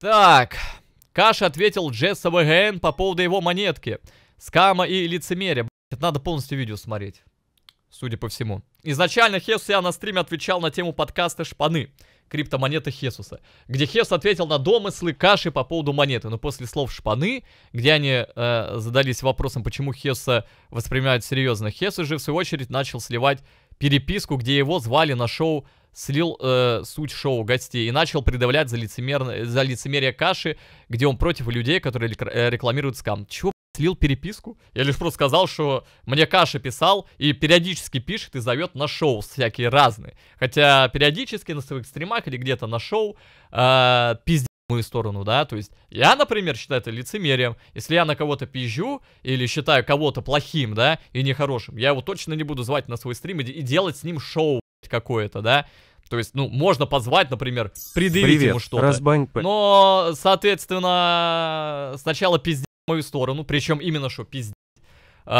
Так, Каш ответил Джесса ВГН по поводу его монетки, скама и лицемерия. надо полностью видео смотреть, судя по всему. Изначально Хесус я на стриме отвечал на тему подкаста «Шпаны» криптомонеты Хесуса, где Хесус ответил на домыслы Каши по поводу монеты. Но после слов «шпаны», где они э, задались вопросом, почему Хеса воспринимают серьезно, Хесус же в свою очередь начал сливать переписку, где его звали на шоу слил э, суть шоу гостей и начал предъявлять за, лицемер... за лицемерие каши, где он против людей, которые э, рекламируют скам. Чего слил переписку? Я лишь просто сказал, что мне Каша писал и периодически пишет и зовет на шоу всякие разные. Хотя периодически на своих стримах или где-то на шоу э, пиздец мою сторону, да, то есть я, например, считаю это лицемерием, если я на кого-то пизжу или считаю кого-то плохим, да, и нехорошим, я его точно не буду звать на свой стрим и, и делать с ним шоу, какое-то, да? То есть, ну, можно позвать, например, предъявить Привет, ему что-то. Разбань... Но, соответственно, сначала пиздить мою сторону, причем именно что пиздить, э,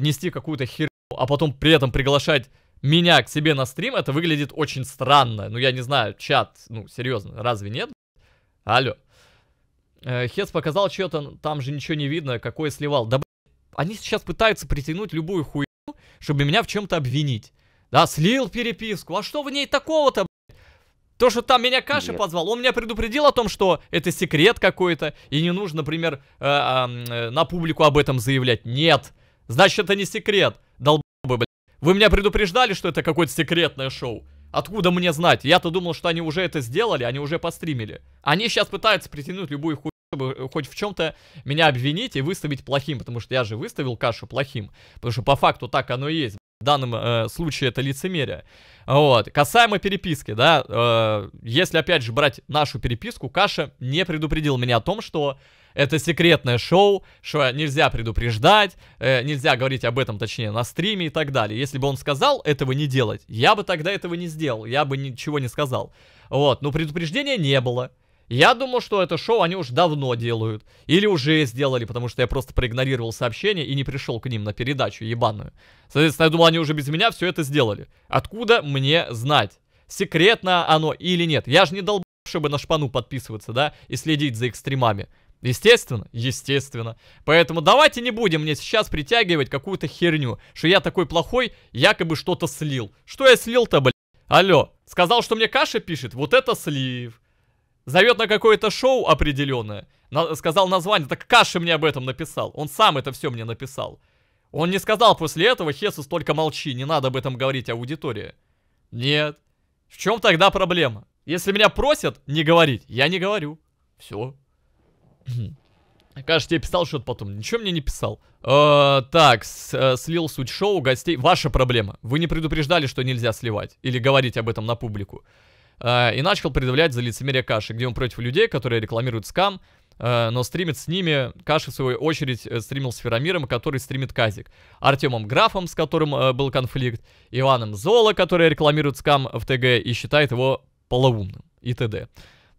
нести какую-то херню, а потом при этом приглашать меня к себе на стрим, это выглядит очень странно. Ну, я не знаю, чат, ну, серьезно, разве нет? Алло. Э, Хец показал что-то, там же ничего не видно, какое сливал. Да, блин, они сейчас пытаются притянуть любую хуйню, чтобы меня в чем-то обвинить. Да, слил переписку. А что в ней такого-то, то, что там меня Каша Нет. позвал, он меня предупредил о том, что это секрет какой-то, и не нужно, например, э -э -э, на публику об этом заявлять. Нет. Значит, это не секрет. Долбы, блядь. Вы меня предупреждали, что это какое-то секретное шоу. Откуда мне знать? Я-то думал, что они уже это сделали, они уже постримили. Они сейчас пытаются притянуть любую хуйню, чтобы э, хоть в чем-то меня обвинить и выставить плохим, потому что я же выставил Кашу плохим. Потому что по факту так оно и есть. В данном э, случае это лицемерие. Вот. Касаемо переписки, да, э, если опять же брать нашу переписку, Каша не предупредил меня о том, что это секретное шоу, что нельзя предупреждать, э, нельзя говорить об этом, точнее, на стриме и так далее. Если бы он сказал этого не делать, я бы тогда этого не сделал, я бы ничего не сказал. Вот, но предупреждения не было. Я думал, что это шоу они уже давно делают. Или уже сделали, потому что я просто проигнорировал сообщение и не пришел к ним на передачу ебаную. Соответственно, я думал, они уже без меня все это сделали. Откуда мне знать? Секретно оно или нет? Я же не долб, чтобы на шпану подписываться, да? И следить за экстремами. Естественно, естественно. Поэтому давайте не будем мне сейчас притягивать какую-то херню, что я такой плохой, якобы что-то слил. Что я слил-то, блядь? Алло, сказал, что мне каша пишет, вот это слив. Зовет на какое-то шоу определенное. На сказал название. Так Каши мне об этом написал. Он сам это все мне написал. Он не сказал после этого, Хесус, только молчи, не надо об этом говорить аудитории. Нет. В чем тогда проблема? Если меня просят не говорить, я не говорю. Все. Кажется, тебе писал что-то потом. Ничего мне не писал. Э, так, э, слил суть шоу, гостей. Ваша проблема. Вы не предупреждали, что нельзя сливать. Или говорить об этом на публику э, и начал предъявлять за лицемерие Каши, где он против людей, которые рекламируют скам, э, но стримит с ними, Каша в свою очередь э, стримил с Феромиром, который стримит Казик, Артемом Графом, с которым э, был конфликт, Иваном Золо, который рекламирует скам в ТГ и считает его полоумным и т.д.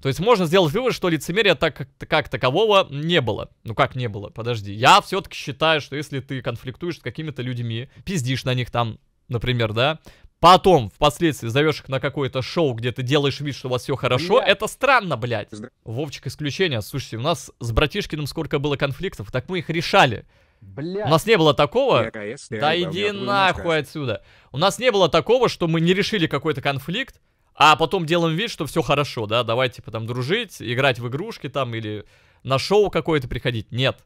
То есть можно сделать вывод, что лицемерия так как такового не было. Ну как не было? Подожди. Я все-таки считаю, что если ты конфликтуешь с какими-то людьми, пиздишь на них там, например, да, потом, впоследствии, зовешь их на какое-то шоу, где ты делаешь вид, что у вас все хорошо, блядь. это странно, блядь. Вовчик исключение. Слушайте, у нас с братишкиным сколько было конфликтов, так мы их решали. Блядь. У нас не было такого. Да иди нахуй отсюда. У нас не было такого, что мы не решили какой-то конфликт, а потом делаем вид, что все хорошо, да, давайте потом типа, дружить, играть в игрушки там или на шоу какое-то приходить. Нет.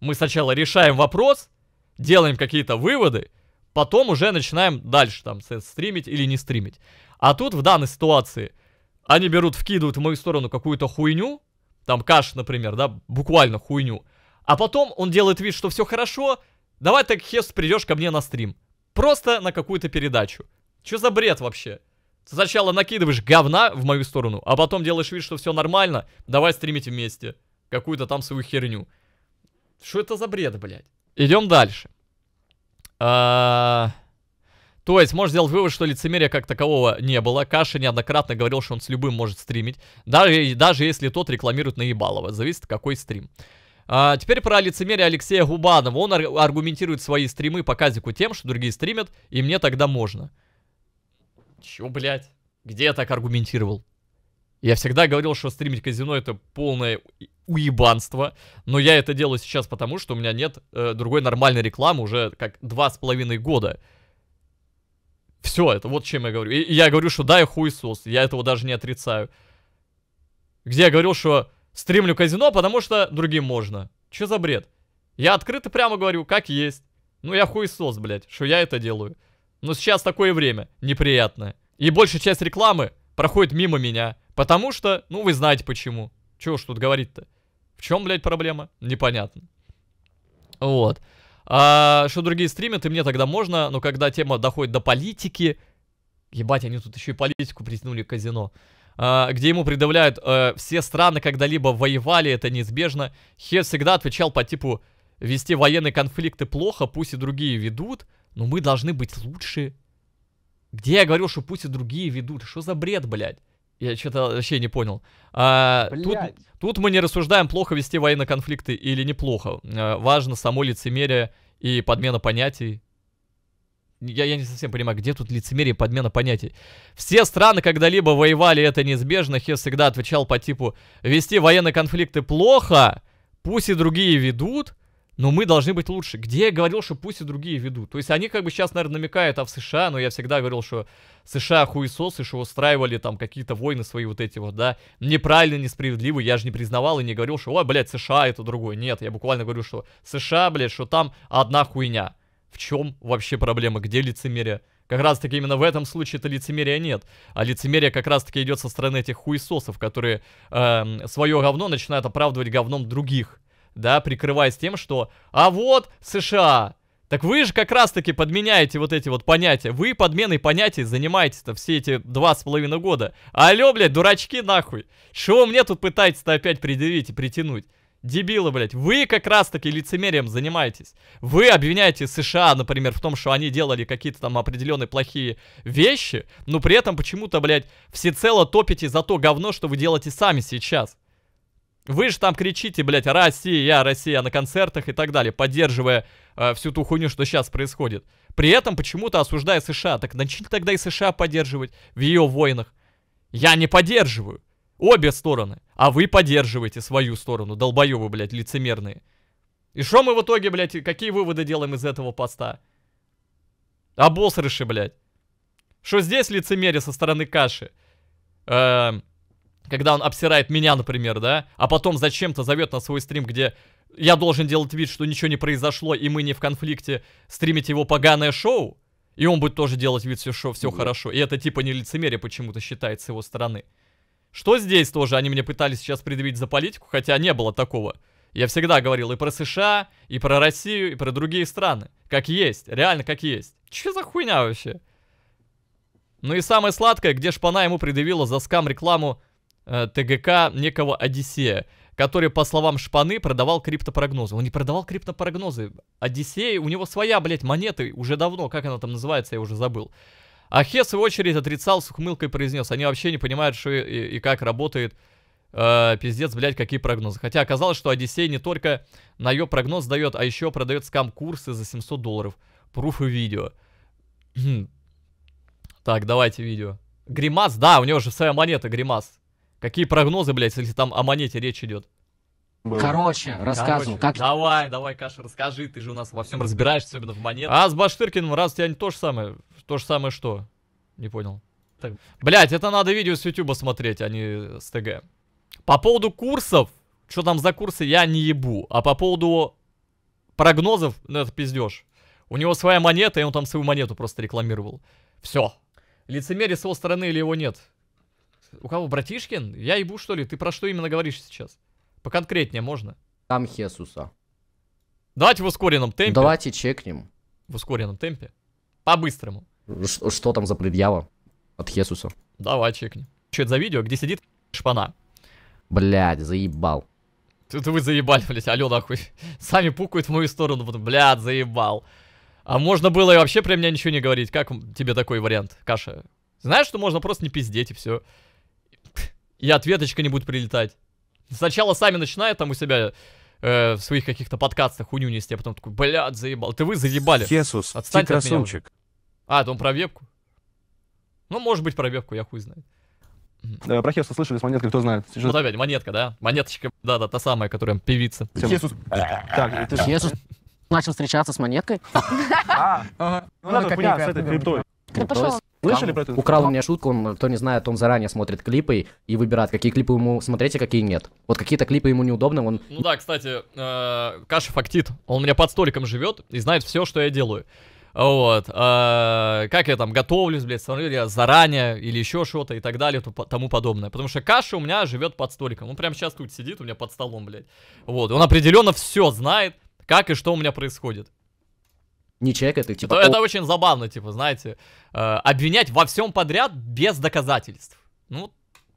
Мы сначала решаем вопрос, делаем какие-то выводы, потом уже начинаем дальше там стримить или не стримить. А тут в данной ситуации они берут, вкидывают в мою сторону какую-то хуйню, там каш, например, да, буквально хуйню, а потом он делает вид, что все хорошо, давай так, Хес, придешь ко мне на стрим. Просто на какую-то передачу. Че за бред вообще? Ты сначала накидываешь говна в мою сторону, а потом делаешь вид, что все нормально, давай стримить вместе. Какую-то там свою херню. Что это за бред, блядь? Идем дальше. А, то есть, можно сделать вывод, что лицемерия как такового не было. Каша неоднократно говорил, что он с любым может стримить. Даже, даже если тот рекламирует наебалово. Зависит, какой стрим. А, теперь про лицемерие Алексея Губанова. Он ар аргументирует свои стримы по казику тем, что другие стримят, и мне тогда можно. Чё, блядь? Где я так аргументировал? Я всегда говорил, что стримить казино это полное уебанство, но я это делаю сейчас потому, что у меня нет э, другой нормальной рекламы уже как два с половиной года. Все, это вот чем я говорю. И, я говорю, что да, я хуесос, я этого даже не отрицаю. Где я говорил, что стримлю казино, потому что другим можно. Че за бред? Я открыто прямо говорю, как есть. Ну я хуесос, блядь, что я это делаю. Но сейчас такое время, неприятное. И большая часть рекламы проходит мимо меня. Потому что, ну вы знаете почему. Чего уж тут говорить-то? В чем, блядь, проблема? Непонятно. Вот. А, что другие стримят, и мне тогда можно, но когда тема доходит до политики... Ебать, они тут еще и политику притянули к казино. А, где ему предъявляют, э, все страны когда-либо воевали, это неизбежно. Хе всегда отвечал по типу, вести военные конфликты плохо, пусть и другие ведут, но мы должны быть лучше. Где я говорю, что пусть и другие ведут? Что за бред, блядь? Я что-то вообще не понял. А, тут, тут мы не рассуждаем, плохо вести военные конфликты или неплохо. А, важно само лицемерие и подмена понятий. Я, я не совсем понимаю, где тут лицемерие и подмена понятий. Все страны когда-либо воевали, это неизбежно. Хес всегда отвечал по типу «Вести военные конфликты плохо, пусть и другие ведут, но мы должны быть лучше. Где я говорил, что пусть и другие ведут? То есть они как бы сейчас, наверное, намекают, а в США, но я всегда говорил, что США хуесосы, что устраивали там какие-то войны свои вот эти вот, да, неправильно, несправедливо, я же не признавал и не говорил, что, ой, блядь, США это другое. Нет, я буквально говорю, что США, блядь, что там одна хуйня. В чем вообще проблема? Где лицемерие? Как раз таки именно в этом случае это лицемерия нет. А лицемерие как раз таки идет со стороны этих хуесосов, которые э, эм, свое говно начинают оправдывать говном других да, прикрываясь тем, что «А вот США!» Так вы же как раз-таки подменяете вот эти вот понятия. Вы подменой понятий занимаетесь-то все эти два с половиной года. Алё, блядь, дурачки нахуй. Чего мне тут пытаетесь-то опять предъявить и притянуть? Дебилы, блядь, вы как раз-таки лицемерием занимаетесь. Вы обвиняете США, например, в том, что они делали какие-то там определенные плохие вещи, но при этом почему-то, блядь, всецело топите за то говно, что вы делаете сами сейчас. Вы же там кричите, блядь, Россия, Россия на концертах и так далее, поддерживая э, всю ту хуйню, что сейчас происходит. При этом почему-то осуждая США. Так начните тогда и США поддерживать в ее войнах. Я не поддерживаю. Обе стороны. А вы поддерживаете свою сторону, долбоёбы, блядь, лицемерные. И что мы в итоге, блядь, какие выводы делаем из этого поста? Обосрыши, блядь. Что здесь лицемерие со стороны каши? Эм когда он обсирает меня, например, да, а потом зачем-то зовет на свой стрим, где я должен делать вид, что ничего не произошло, и мы не в конфликте, стримить его поганое шоу, и он будет тоже делать вид, все, шо, все да. хорошо. И это типа не лицемерие почему-то считается с его стороны. Что здесь тоже они мне пытались сейчас предъявить за политику, хотя не было такого. Я всегда говорил и про США, и про Россию, и про другие страны. Как есть, реально как есть. Че за хуйня вообще? Ну и самое сладкое, где шпана ему предъявила за скам рекламу Э, ТГК некого Одиссея, который, по словам Шпаны, продавал криптопрогнозы. Он не продавал криптопрогнозы. Одиссей, у него своя, блядь, монеты уже давно, как она там называется, я уже забыл. А Хес, в очередь, отрицал с ухмылкой произнес. Они вообще не понимают, что и, и как работает э, пиздец, блядь, какие прогнозы. Хотя оказалось, что Одиссей не только на ее прогноз дает, а еще продает скам-курсы за 700 долларов. Пруфы видео. Хм. так, давайте видео. Гримас, да, у него же своя монета Гримас. Какие прогнозы, блядь, если там о монете речь идет? Короче, рассказывал, как... Давай, давай, Каша, расскажи, ты же у нас во всем разбираешься, особенно в монетах. А с Баштыркиным раз тебя не то же самое, то же самое что? Не понял. Так. Блять, это надо видео с YouTube смотреть, а не с ТГ. По поводу курсов, что там за курсы, я не ебу. А по поводу прогнозов, ну это пиздеж. У него своя монета, и он там свою монету просто рекламировал. Все. Лицемерие с его стороны или его нет? У кого, братишкин? Я ебу, что ли? Ты про что именно говоришь сейчас? Поконкретнее можно? Там Хесуса. Давайте в ускоренном темпе. Давайте чекнем. В ускоренном темпе? По-быстрому. что там за предъява от Хесуса? Давай чекнем. Что это за видео, где сидит шпана? Блядь, заебал. Тут вы заебали, блядь, алё нахуй. Сами пукают в мою сторону, вот блядь, заебал. А можно было и вообще про меня ничего не говорить. Как тебе такой вариант, Каша? Знаешь, что можно просто не пиздеть и все и ответочка не будет прилетать. Сначала сами начинают там у себя э, в своих каких-то подкастах хуйню нести, а потом такой, блядь, заебал. Ты вы заебали. Хесус, Отстаньте ты красунчик. А, это он про вебку? Ну, может быть, про вебку, я хуй знает. Да, э, про Хесуса слышали с монеткой, кто знает. Ну, вот опять, монетка, да? Монеточка, да-да, та самая, которая певица. Хесус. Так, ты Хесус начал встречаться с монеткой? А, ну надо понятно, с этой криптой. Да ну, пошел. Слышали про это? Украл у меня шутку, он, кто не знает, он заранее смотрит клипы и выбирает, какие клипы ему смотреть, а какие нет. Вот какие-то клипы ему неудобно, он... Ну да, кстати, э, Каша фактит, он у меня под столиком живет и знает все, что я делаю. Вот. Э, как я там готовлюсь, блядь, смотрю я заранее или еще что-то и так далее, тому подобное. Потому что Каша у меня живет под столиком. Он прямо сейчас тут сидит у меня под столом, блядь. Вот. Он определенно все знает, как и что у меня происходит не чек это типа. Это, о... очень забавно, типа, знаете, э, обвинять во всем подряд без доказательств. Ну,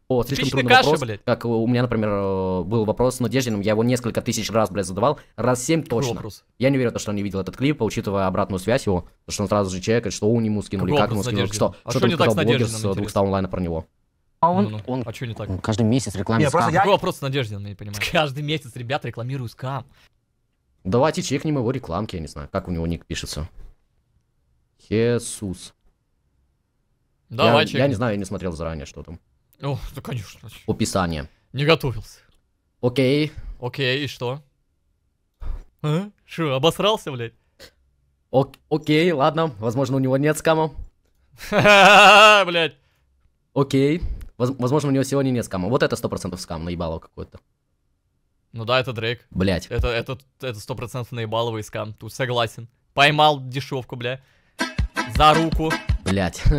о, слишком трудный каша, вопрос. Блядь. Как у меня, например, э, был вопрос с Надеждиным, я его несколько тысяч раз, блядь, задавал, раз семь точно. вопрос? Я не верю, что он не видел этот клип, учитывая обратную связь его, что он сразу же чекает, что у ему скинули, как ему скинули, что, а что, не так с блогер с 200 онлайна про него. А он, ну, ну. он, а что не так? Он каждый месяц рекламирует скам. Просто я... Какой вопрос с Надеждиным, я не понимаю. Каждый месяц ребята рекламируют скам. Давайте чекнем его рекламки, я не знаю, как у него ник пишется. Хесус. Давай, я, чекнем. я не знаю, я не смотрел заранее, что там. О, да, конечно. Описание. Не готовился. Окей. Окей, и что? А? обосрался, блядь? Ок окей, ладно. Возможно, у него нет скама. Ха-ха-ха, Блядь. Окей. Возможно, у него сегодня нет скама. Вот это 100% скам, наебало какое-то. Ну да, это Дрейк. Блять. Это это это стопроцентно наебаловый скам. Тут согласен. Поймал дешевку, бля. За руку. Блять.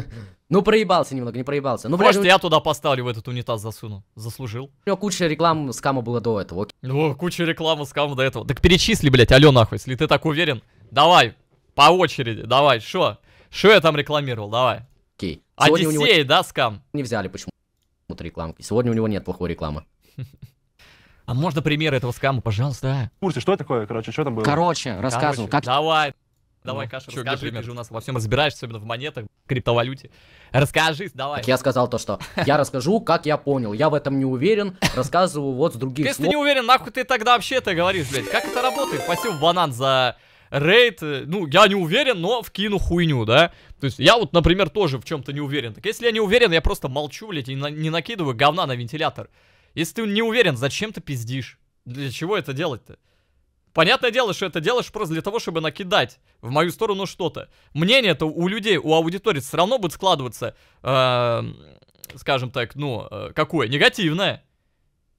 Ну, проебался немного, не проебался. Ну, Может, ну я туда поставлю, в этот унитаз засуну. Заслужил. У него куча рекламы скама было до этого. Ну, куча рекламы скама до этого. Так перечисли, блядь, алё нахуй, если ты так уверен. Давай, по очереди, давай, шо? Шо я там рекламировал, давай. Окей. Сегодня Одиссей, него... да, скам? Не взяли почему-то рекламки. Сегодня у него нет плохой рекламы. А можно примеры этого скама, пожалуйста? В что это такое, короче, что там было? Короче, рассказывал. как... Давай, ну, давай, ну, Каша, что, расскажи, ты же у нас во всем разбираешься, особенно в монетах, криптовалюте. Расскажи, давай. Так я сказал то, что я расскажу, как я понял. Я в этом не уверен, рассказываю вот с других Если ты не уверен, нахуй ты тогда вообще это говоришь, блядь, как это работает? Спасибо, Банан, за рейд, ну, я не уверен, но вкину хуйню, да? То есть я вот, например, тоже в чем-то не уверен. Так если я не уверен, я просто молчу, блядь, и не накидываю говна на вентилятор. Если ты не уверен, зачем ты пиздишь? Для чего это делать-то? Понятное дело, что это делаешь просто для того, чтобы накидать в мою сторону что-то. Мнение-то у людей, у аудитории все равно будет складываться, э, скажем так, ну, э, какое? Негативное.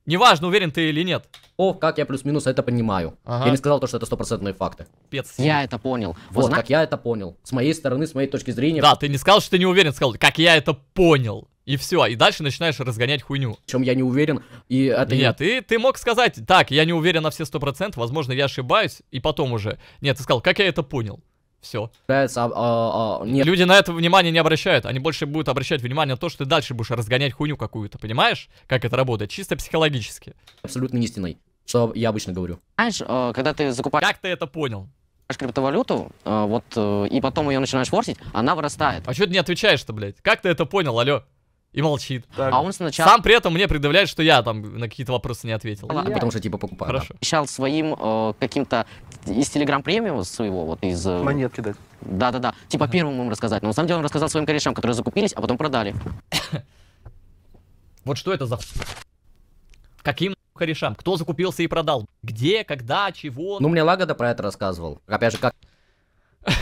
Неважно, уверен ты или нет. О, как я плюс-минус это понимаю. Ага. Я не сказал то, что это стопроцентные факты. Пец. Я это понял. Вот, Зна... как я это понял. С моей стороны, с моей точки зрения. Да, ты не сказал, что ты не уверен, сказал, как я это понял. И все, и дальше начинаешь разгонять хуйню. В чем я не уверен, и это... Нет, и ты мог сказать, так, я не уверен на все сто процентов, возможно, я ошибаюсь, и потом уже... Нет, ты сказал, как я это понял? Все. Нравится, а, а, а Люди на это внимание не обращают. Они больше будут обращать внимание на то, что ты дальше будешь разгонять хуйню какую-то. Понимаешь, как это работает? Чисто психологически. Абсолютно истиной, что я обычно говорю. Знаешь, э, когда ты закупаешь... Как ты это понял? криптовалюту, э, вот, э, и потом ее начинаешь форсить, она вырастает. А что ты не отвечаешь-то, блядь? Как ты это понял, алё? и молчит. Так. А он сначала... Сам при этом мне предъявляет, что я там на какие-то вопросы не ответил. А, потому что типа покупаю. Хорошо. Да. Обещал своим э, каким-то из Телеграм премиум своего, вот из... Э, Монетки дать. Да-да-да, типа первым им рассказать. Но на самом деле он рассказал своим корешам, которые закупились, а потом продали. вот что это за... Каким корешам? Кто закупился и продал? Где, когда, чего? Ну, мне Лагода про это рассказывал. Опять же, как...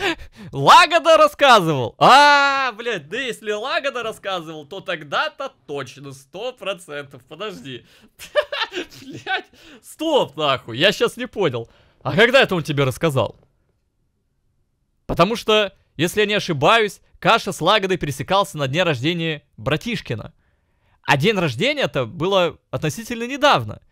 Лагода рассказывал? А, блядь, да если Лагода рассказывал, то тогда-то точно, сто процентов. Подожди. Блядь, стоп, нахуй, я сейчас не понял. А когда это он тебе рассказал? Потому что, если я не ошибаюсь, Каша с Лагодой пересекался на дне рождения братишкина. А день рождения это было относительно недавно.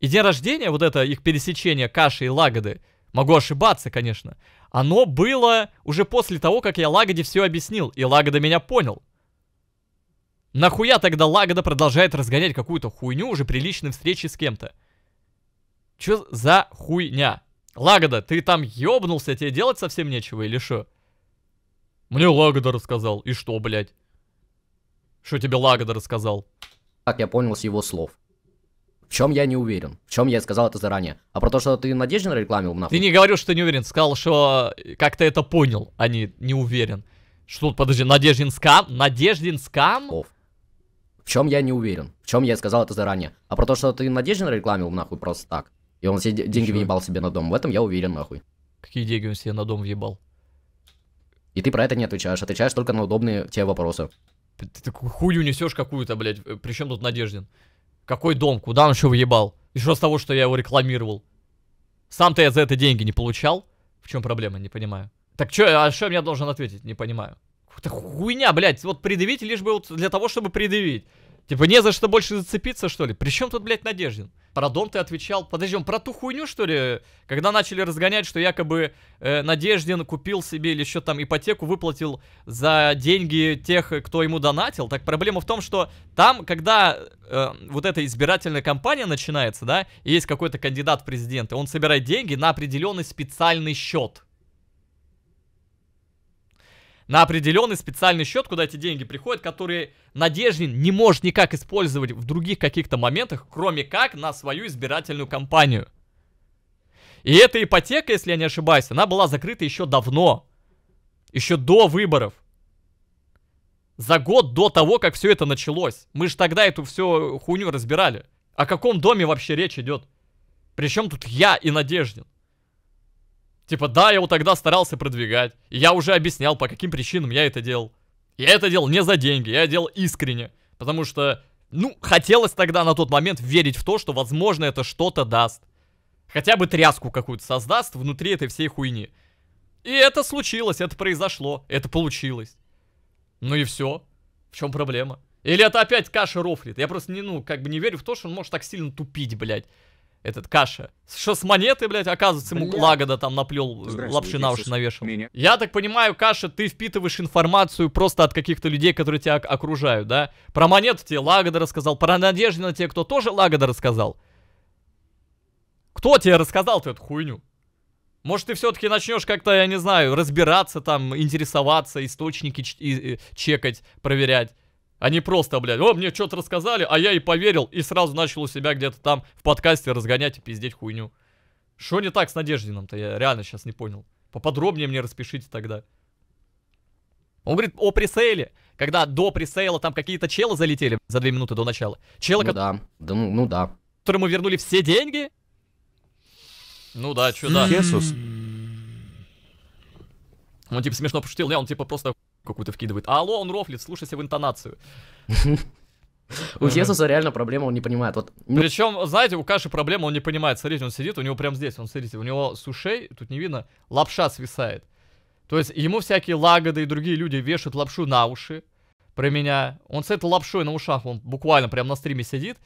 И день рождения, вот это их пересечение Каши и Лагоды – могу ошибаться, конечно, оно было уже после того, как я Лагоде все объяснил, и Лагода меня понял. Нахуя тогда Лагода продолжает разгонять какую-то хуйню уже при личной встрече с кем-то? Чё за хуйня? Лагода, ты там ёбнулся, тебе делать совсем нечего или что? Мне Лагода рассказал. И что, блядь? Что тебе Лагода рассказал? Как я понял с его слов. В чем я не уверен. В чем я сказал это заранее. А про то, что ты Надеждина рекламил нахуй. Ты не говорил, что ты не уверен. Сказал, что э, как ты это понял, а не не уверен. Что, тут подожди, Надеждин скам? Надеждин скам? Оф. В чем я не уверен. В чем я сказал это заранее. А про то, что ты Надеждина рекламил нахуй просто так. И он все деньги Чего? въебал себе на дом. В этом я уверен нахуй. Какие деньги он себе на дом въебал? И ты про это не отвечаешь. Отвечаешь только на удобные те вопросы. Ты, ты, ты хуйню несешь какую-то, блядь. Э, Причем тут Надеждин? Какой дом? Куда он еще въебал? И что с того, что я его рекламировал? Сам-то я за это деньги не получал. В чем проблема? Не понимаю. Так что, а что я должен ответить? Не понимаю. Хуйня, блядь. Вот предъявить лишь бы вот для того, чтобы предъявить. Типа, не за что больше зацепиться, что ли? Причем тут, блядь, Надеждин? Про дом ты отвечал. Подожди, он про ту хуйню, что ли? Когда начали разгонять, что якобы э, Надеждин купил себе или еще там ипотеку, выплатил за деньги тех, кто ему донатил. Так проблема в том, что там, когда э, вот эта избирательная кампания начинается, да, и есть какой-то кандидат в президенты, он собирает деньги на определенный специальный счет на определенный специальный счет, куда эти деньги приходят, которые Надеждин не может никак использовать в других каких-то моментах, кроме как на свою избирательную кампанию. И эта ипотека, если я не ошибаюсь, она была закрыта еще давно. Еще до выборов. За год до того, как все это началось. Мы же тогда эту всю хуйню разбирали. О каком доме вообще речь идет? Причем тут я и Надеждин? Типа, да, я вот тогда старался продвигать. И я уже объяснял, по каким причинам я это делал. Я это делал не за деньги, я делал искренне. Потому что, ну, хотелось тогда на тот момент верить в то, что, возможно, это что-то даст. Хотя бы тряску какую-то создаст внутри этой всей хуйни. И это случилось, это произошло, это получилось. Ну и все. В чем проблема? Или это опять каша рофлит? Я просто не, ну, как бы не верю в то, что он может так сильно тупить, блядь этот каша. Что с монеты, блядь, оказывается, ему лагода там наплел, э, лапши на уши навешал. Меня. Я так понимаю, Каша, ты впитываешь информацию просто от каких-то людей, которые тебя окружают, да? Про монету тебе лагода рассказал, про Надеждина тебе кто тоже лагода рассказал? Кто тебе рассказал эту хуйню? Может, ты все-таки начнешь как-то, я не знаю, разбираться там, интересоваться, источники э, чекать, проверять. Они а просто, блядь, о, мне что-то рассказали, а я и поверил, и сразу начал у себя где-то там в подкасте разгонять и пиздеть хуйню. Что не так с Надеждином-то, я реально сейчас не понял. Поподробнее мне распишите тогда. Он говорит о пресейле, когда до пресейла там какие-то челы залетели за две минуты до начала. Челы, ну, да. да, ну, ну да. Которому вернули все деньги? Ну да, чудо. да. Хм. Он типа смешно пошутил, да, он типа просто какую-то вкидывает. алло, он рофлит, слушайся в интонацию. У Хесуса реально проблема, он не понимает. Вот. Ну, Причем, знаете, у Каши проблема, он не понимает. Смотрите, он сидит, у него прям здесь, он смотрите, у него с ушей, тут не видно, лапша свисает. То есть ему всякие лагоды и другие люди вешают лапшу на уши про меня. Он с этой лапшой на ушах, он буквально прям на стриме сидит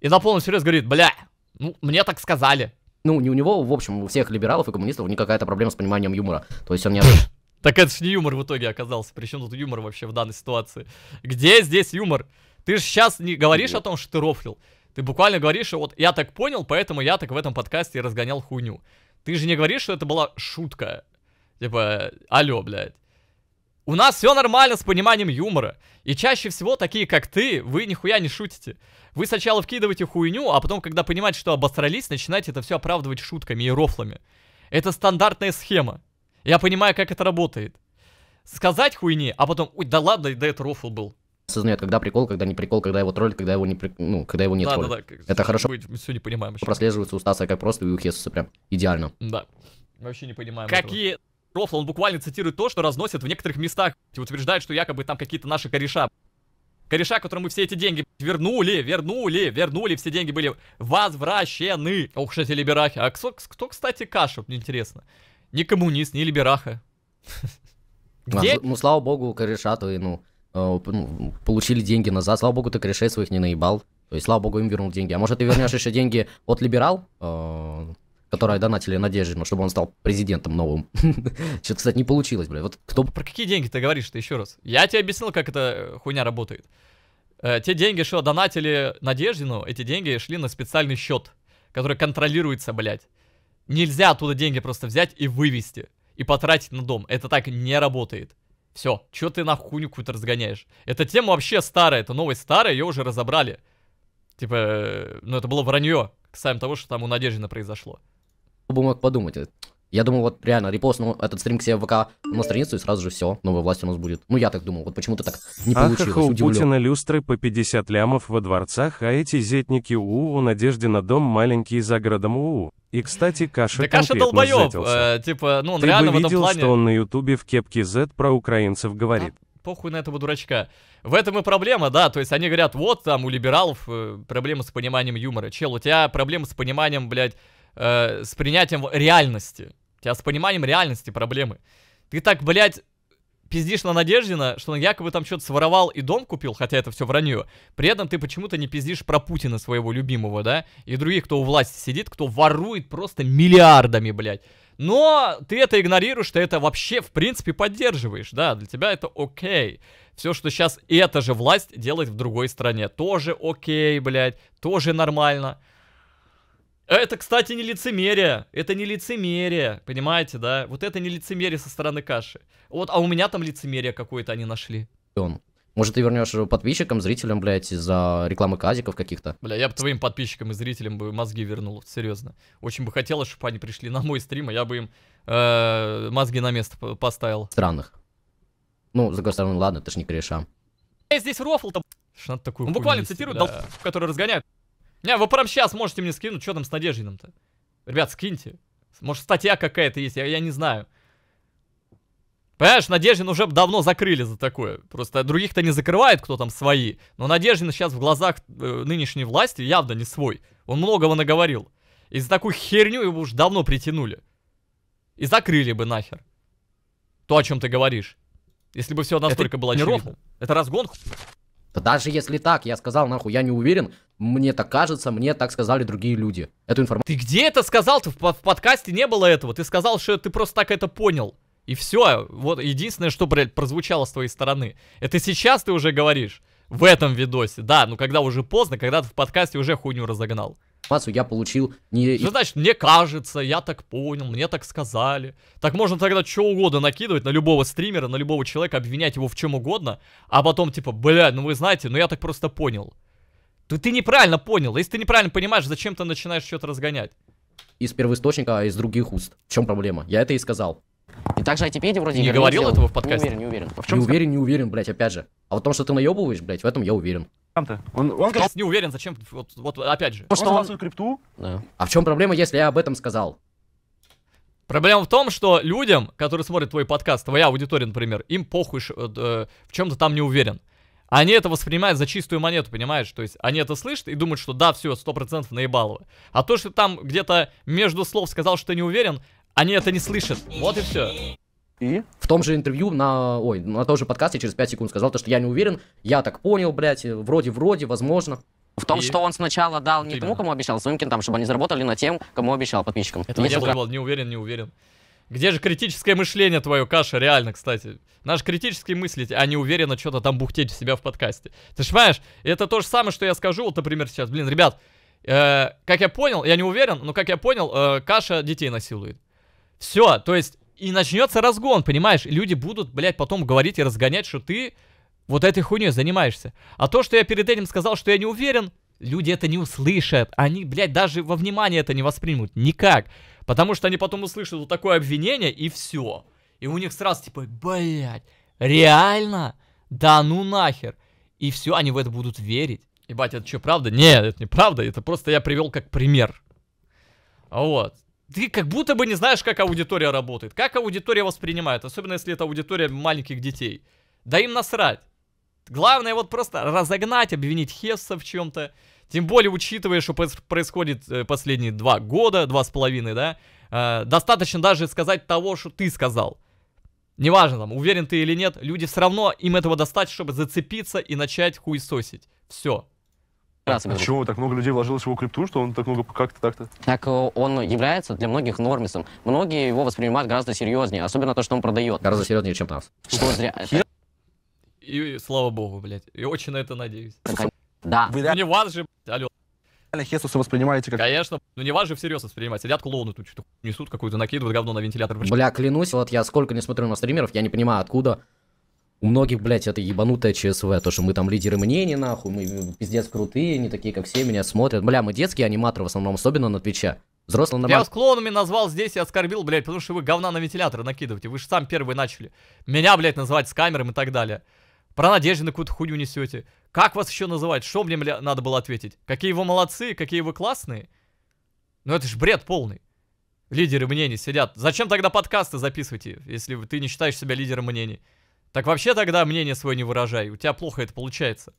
и на полном серьезе говорит, бля, ну, мне так сказали. Ну, не у него, в общем, у всех либералов и коммунистов у них какая-то проблема с пониманием юмора. То есть он не... Так это ж не юмор в итоге оказался. Причем тут юмор вообще в данной ситуации? Где здесь юмор? Ты же сейчас не говоришь Нет. о том, что ты рофлил. Ты буквально говоришь, вот я так понял, поэтому я так в этом подкасте и разгонял хуйню. Ты же не говоришь, что это была шутка. Типа, "Алё, блядь. У нас все нормально с пониманием юмора. И чаще всего такие, как ты, вы нихуя не шутите. Вы сначала вкидываете хуйню, а потом, когда понимаете, что обосрались, начинаете это все оправдывать шутками и рофлами. Это стандартная схема. Я понимаю, как это работает. Сказать хуйни, а потом, ой, да ладно, да это рофл был. Осознает, когда прикол, когда не прикол, когда его троллит, когда его не при... ну, когда его нет да, Да, да, Это хорошо. Мы, все не понимаем. Еще. Прослеживается у Стаса как просто и у Хесуса прям идеально. Да. Вообще не понимаем. Какие этого. рофл? Он буквально цитирует то, что разносят в некоторых местах. И утверждает, что якобы там какие-то наши кореша. Кореша, которым мы все эти деньги вернули, вернули, вернули, все деньги были возвращены. Ух, эти либерахи. А кто, кто кстати, каша, мне интересно ни коммунист, ни либераха. А, Где? Ну, ну, слава богу, кореша твои, ну, э, ну, получили деньги назад. Слава богу, ты корешей своих не наебал. То есть, слава богу, им вернул деньги. А может, ты вернешь еще деньги от либерал, э, которые донатили Надежде, ну, чтобы он стал президентом новым. Что-то, кстати, не получилось, блядь. Вот кто... Про какие деньги ты говоришь-то еще раз? Я тебе объяснил, как эта хуйня работает. Э, те деньги, что донатили Надеждину, эти деньги шли на специальный счет, который контролируется, блядь. Нельзя оттуда деньги просто взять и вывести. И потратить на дом. Это так не работает. Все, что ты нахуй хуйню какую-то разгоняешь? Эта тема вообще старая, это новость старая, ее уже разобрали. Типа, э, ну это было вранье, к сам того, что там у Надеждина произошло. Бы мог подумать, я думал, вот реально, репост, ну, этот стрим к себе в ВК на страницу, и сразу же все, новая власть у нас будет. Ну, я так думал, вот почему-то так не а получилось, Ахаха, у удивлен. Путина люстры по 50 лямов во дворцах, а эти зетники УУ надежде на дом маленький за городом УУ. И, кстати, Каша да Каша долбоёб. э, типа, ну, он Ты реально бы видел, в этом плане... что он на ютубе в кепке Z про украинцев говорит. А? похуй на этого дурачка. В этом и проблема, да, то есть они говорят, вот там у либералов э, проблемы с пониманием юмора. Чел, у тебя проблемы с пониманием, блядь, э, с принятием реальности. У тебя с пониманием реальности проблемы. Ты так, блядь, пиздишь на Надеждина, что он якобы там что-то своровал и дом купил, хотя это все вранье. При этом ты почему-то не пиздишь про Путина своего любимого, да? И других, кто у власти сидит, кто ворует просто миллиардами, блядь. Но ты это игнорируешь, ты это вообще, в принципе, поддерживаешь, да, для тебя это окей. Все, что сейчас эта же власть делает в другой стране, тоже окей, блядь, тоже нормально. Это, кстати, не лицемерие. Это не лицемерие. Понимаете, да? Вот это не лицемерие со стороны каши. Вот, а у меня там лицемерие какое-то они нашли. Может, ты вернешь подписчикам, зрителям, блядь, за рекламы казиков каких-то? Бля, я бы твоим подписчикам и зрителям бы мозги вернул, серьезно. Очень бы хотелось, чтобы они пришли на мой стрим, а я бы им э, мозги на место поставил. Странных. Ну, за другой стороны, ладно, ты ж не кореша. Я здесь рофл там. Что надо такую Он Буквально цитирует, да. долб, который разгоняет. Не, вы прям сейчас можете мне скинуть, что там с Надеждином-то? Ребят, скиньте. Может, статья какая-то есть, я, я не знаю. Понимаешь, Надеждин уже давно закрыли за такое. Просто других-то не закрывают, кто там свои. Но Надеждин сейчас в глазах э, нынешней власти явно не свой. Он многого наговорил. И за такую херню его уж давно притянули. И закрыли бы нахер. То, о чем ты говоришь. Если бы все настолько это было очевидно. Это разгон даже если так, я сказал, нахуй, я не уверен, мне так кажется, мне так сказали другие люди. Эту информацию... Ты где это сказал Ты В, в подкасте не было этого. Ты сказал, что ты просто так это понял. И все. Вот единственное, что, блядь, прозвучало с твоей стороны. Это сейчас ты уже говоришь. В этом видосе. Да, ну когда уже поздно, когда ты в подкасте уже хуйню разогнал информацию я получил не... Что ну, значит, мне кажется, я так понял, мне так сказали. Так можно тогда что угодно накидывать на любого стримера, на любого человека, обвинять его в чем угодно, а потом типа, блядь, ну вы знаете, ну я так просто понял. Ты, ты неправильно понял, если ты неправильно понимаешь, зачем ты начинаешь что-то разгонять? Из первоисточника, а из других уст. В чем проблема? Я это и сказал. И также ITP вроде Не говорил сделал. этого в подкасте? Не уверен, не уверен. А в чем не уверен, не уверен, блядь, опять же. А в том, что ты наебываешь, блядь, в этом я уверен варианты. Он, он говорит... не уверен, зачем, вот, вот опять же. Потому что он... свою крипту. Да. А в чем проблема, если я об этом сказал? Проблема в том, что людям, которые смотрят твой подкаст, твоя аудитория, например, им похуй, э, э, в чем-то там не уверен. Они это воспринимают за чистую монету, понимаешь? То есть они это слышат и думают, что да, все, сто процентов наебалово. А то, что там где-то между слов сказал, что ты не уверен, они это не слышат. Вот и все. И? В том же интервью на, ой, на том же подкасте через 5 секунд сказал то, что я не уверен, я так понял, блядь, вроде-вроде, возможно. В том, и... что он сначала дал не тому, кому обещал, своим там, чтобы они заработали на тем, кому обещал подписчикам. Это я был, не уверен, не уверен. Где же критическое мышление твое, Каша, реально, кстати? Наш критически мыслить, а не уверенно что-то там бухтеть себя в подкасте. Ты ж понимаешь, это то же самое, что я скажу, вот, например, сейчас, блин, ребят, э, как я понял, я не уверен, но как я понял, э, Каша детей насилует. Все, то есть и начнется разгон, понимаешь? Люди будут, блядь, потом говорить и разгонять, что ты вот этой хуйней занимаешься. А то, что я перед этим сказал, что я не уверен, люди это не услышат. Они, блядь, даже во внимание это не воспримут. Никак. Потому что они потом услышат вот такое обвинение, и все. И у них сразу типа, блядь, реально? Да ну нахер. И все, они в это будут верить. Ебать, это что, правда? Нет, это не правда, это просто я привел как пример. Вот ты как будто бы не знаешь, как аудитория работает, как аудитория воспринимает, особенно если это аудитория маленьких детей. Да им насрать. Главное вот просто разогнать, обвинить Хесса в чем-то. Тем более, учитывая, что происходит э, последние два года, два с половиной, да, э, достаточно даже сказать того, что ты сказал. Неважно, там, уверен ты или нет, люди все равно им этого достать, чтобы зацепиться и начать хуесосить. Все прекрасно. А почему так много людей вложилось в его крипту, что он так много как-то так-то? Так э, он является для многих нормисом. Многие его воспринимают гораздо серьезнее, особенно то, что он продает. Гораздо серьезнее, чем нас. Что зря. И слава богу, блядь. И очень на это надеюсь. Да. Вы, ну, Не вас же, алло. Хесуса воспринимаете как... Конечно, но ну, не вас же всерьез воспринимать. Сидят клоуны тут что-то несут, какую-то накидывают говно на вентилятор. Бля, клянусь, вот я сколько не смотрю на стримеров, я не понимаю, откуда у многих, блядь, это ебанутая ЧСВ, то, что мы там лидеры мнений, нахуй, мы э, пиздец крутые, не такие, как все, меня смотрят. Бля, мы детские аниматоры в основном, особенно на Твиче. Взрослый нормально. Я вас клоунами назвал здесь и оскорбил, блядь, потому что вы говна на вентиляторы накидываете. Вы же сам первые начали. Меня, блядь, называть с камером и так далее. Про надежды на какую-то хуйню несете. Как вас еще называть? Что мне бля, надо было ответить? Какие вы молодцы, какие вы классные? Ну это ж бред полный. Лидеры мнений сидят. Зачем тогда подкасты записывайте, если ты не считаешь себя лидером мнений? Так вообще тогда мнение свое не выражай, у тебя плохо это получается.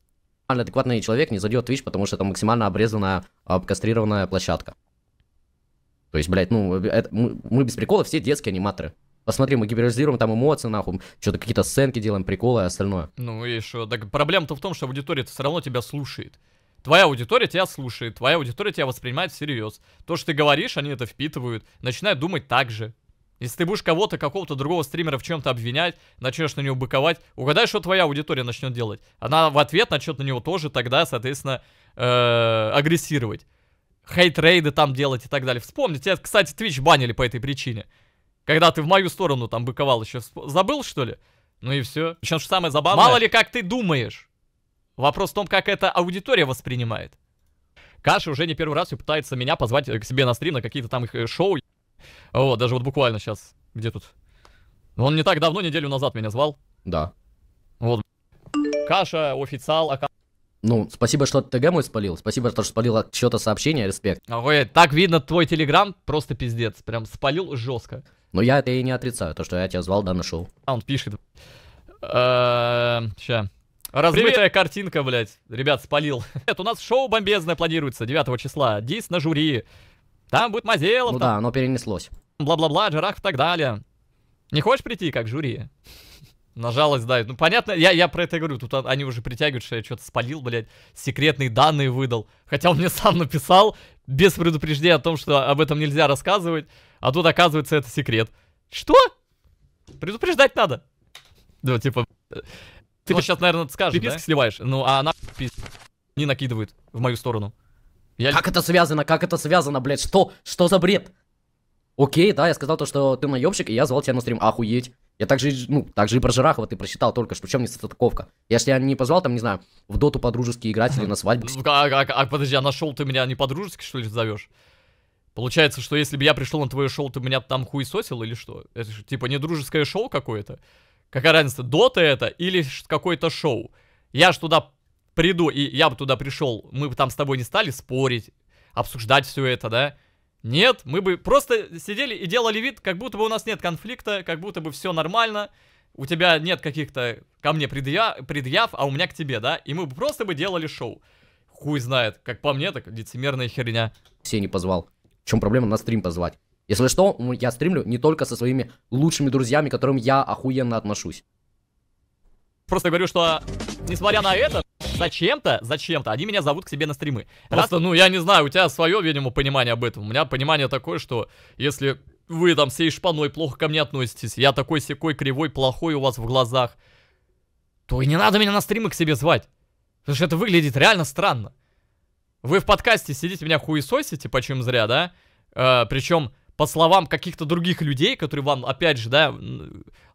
Адекватный человек не зайдет Twitch, потому что это максимально обрезанная, обкастрированная а, площадка. То есть, блядь, ну, э, это, мы, мы без прикола все детские аниматоры. Посмотри, мы гиперизируем там эмоции, нахуй, что-то какие-то сценки делаем, приколы и остальное. Ну и что? Так проблема-то в том, что аудитория-то все равно тебя слушает. Твоя аудитория тебя слушает, твоя аудитория тебя воспринимает всерьез. То, что ты говоришь, они это впитывают, начинают думать так же. Если ты будешь кого-то, какого-то другого стримера в чем-то обвинять, начнешь на него быковать, угадай, что твоя аудитория начнет делать. Она в ответ начнет на него тоже тогда, соответственно, э, агрессировать. Хейт-рейды там делать и так далее. Вспомните, кстати, Twitch банили по этой причине. Когда ты в мою сторону там быковал еще. Забыл, что ли? Ну и все. Причем, что самое забавное... Мало ли, как ты думаешь. Вопрос в том, как эта аудитория воспринимает. Каша уже не первый раз пытается меня позвать к себе на стрим, на какие-то там их э, шоу. Вот, даже вот буквально сейчас. Где тут? Ну, он не так давно, неделю назад меня звал. Да. Вот. Каша, официал, оказывается. Ну, спасибо, что ТГ мой спалил. Спасибо, что спалил что то сообщение, респект. Ой, так видно, твой телеграм просто пиздец. Прям спалил жестко. Но я это и не отрицаю, то, что я тебя звал, да, нашел. А он пишет. Эм, ща. Размытая картинка, блядь. Ребят, спалил. Нет, у нас шоу бомбезное планируется 9 числа. Дис на жюри. Там будет Мазелов. Ну да, оно перенеслось. Бла-бла-бла, Джарахов и так далее. Не хочешь прийти, как жюри? Нажалось, да. Ну, понятно, я, я про это говорю. Тут а, они уже притягивают, что я что-то спалил, блядь. Секретные данные выдал. Хотя он мне сам написал, без предупреждения о том, что об этом нельзя рассказывать. А тут, оказывается, это секрет. Что? Предупреждать надо. Да, ну, типа... Ты ну, сейчас, наверное, скажешь, Переписки да? сливаешь. Ну, а она пиздец не накидывает в мою сторону. Я... Как это связано? Как это связано, блядь? Что? Что за бред? Окей, да, я сказал то, что ты наебщик, и я звал тебя на стрим. Охуеть. Я также, ну, также и про Жирахова ты прочитал только что. чем не статковка? Я ж тебя не позвал, там, не знаю, в доту по-дружески играть или на свадьбу. Ну, а, а, а подожди, а на шоу ты меня не по-дружески, что ли, зовешь? Получается, что если бы я пришел на твое шоу, ты меня там хуй хуесосил или что? Это же, типа, не дружеское шоу какое-то? Какая разница, дота это или какое-то шоу? Я ж туда приду, и я бы туда пришел, мы бы там с тобой не стали спорить, обсуждать все это, да? Нет, мы бы просто сидели и делали вид, как будто бы у нас нет конфликта, как будто бы все нормально, у тебя нет каких-то ко мне предъяв, предъяв, а у меня к тебе, да? И мы бы просто бы делали шоу. Хуй знает, как по мне, так лицемерная херня. Все не позвал. В чем проблема на стрим позвать? Если что, я стримлю не только со своими лучшими друзьями, к которым я охуенно отношусь. Просто говорю, что несмотря на это зачем-то, зачем-то они меня зовут к себе на стримы. Просто, Раз... ну, я не знаю, у тебя свое, видимо, понимание об этом. У меня понимание такое, что если вы там всей шпаной плохо ко мне относитесь, я такой секой кривой, плохой у вас в глазах, то и не надо меня на стримы к себе звать. Потому что это выглядит реально странно. Вы в подкасте сидите меня хуесосите, почем зря, да? Э, причем, по словам каких-то других людей, которые вам, опять же, да,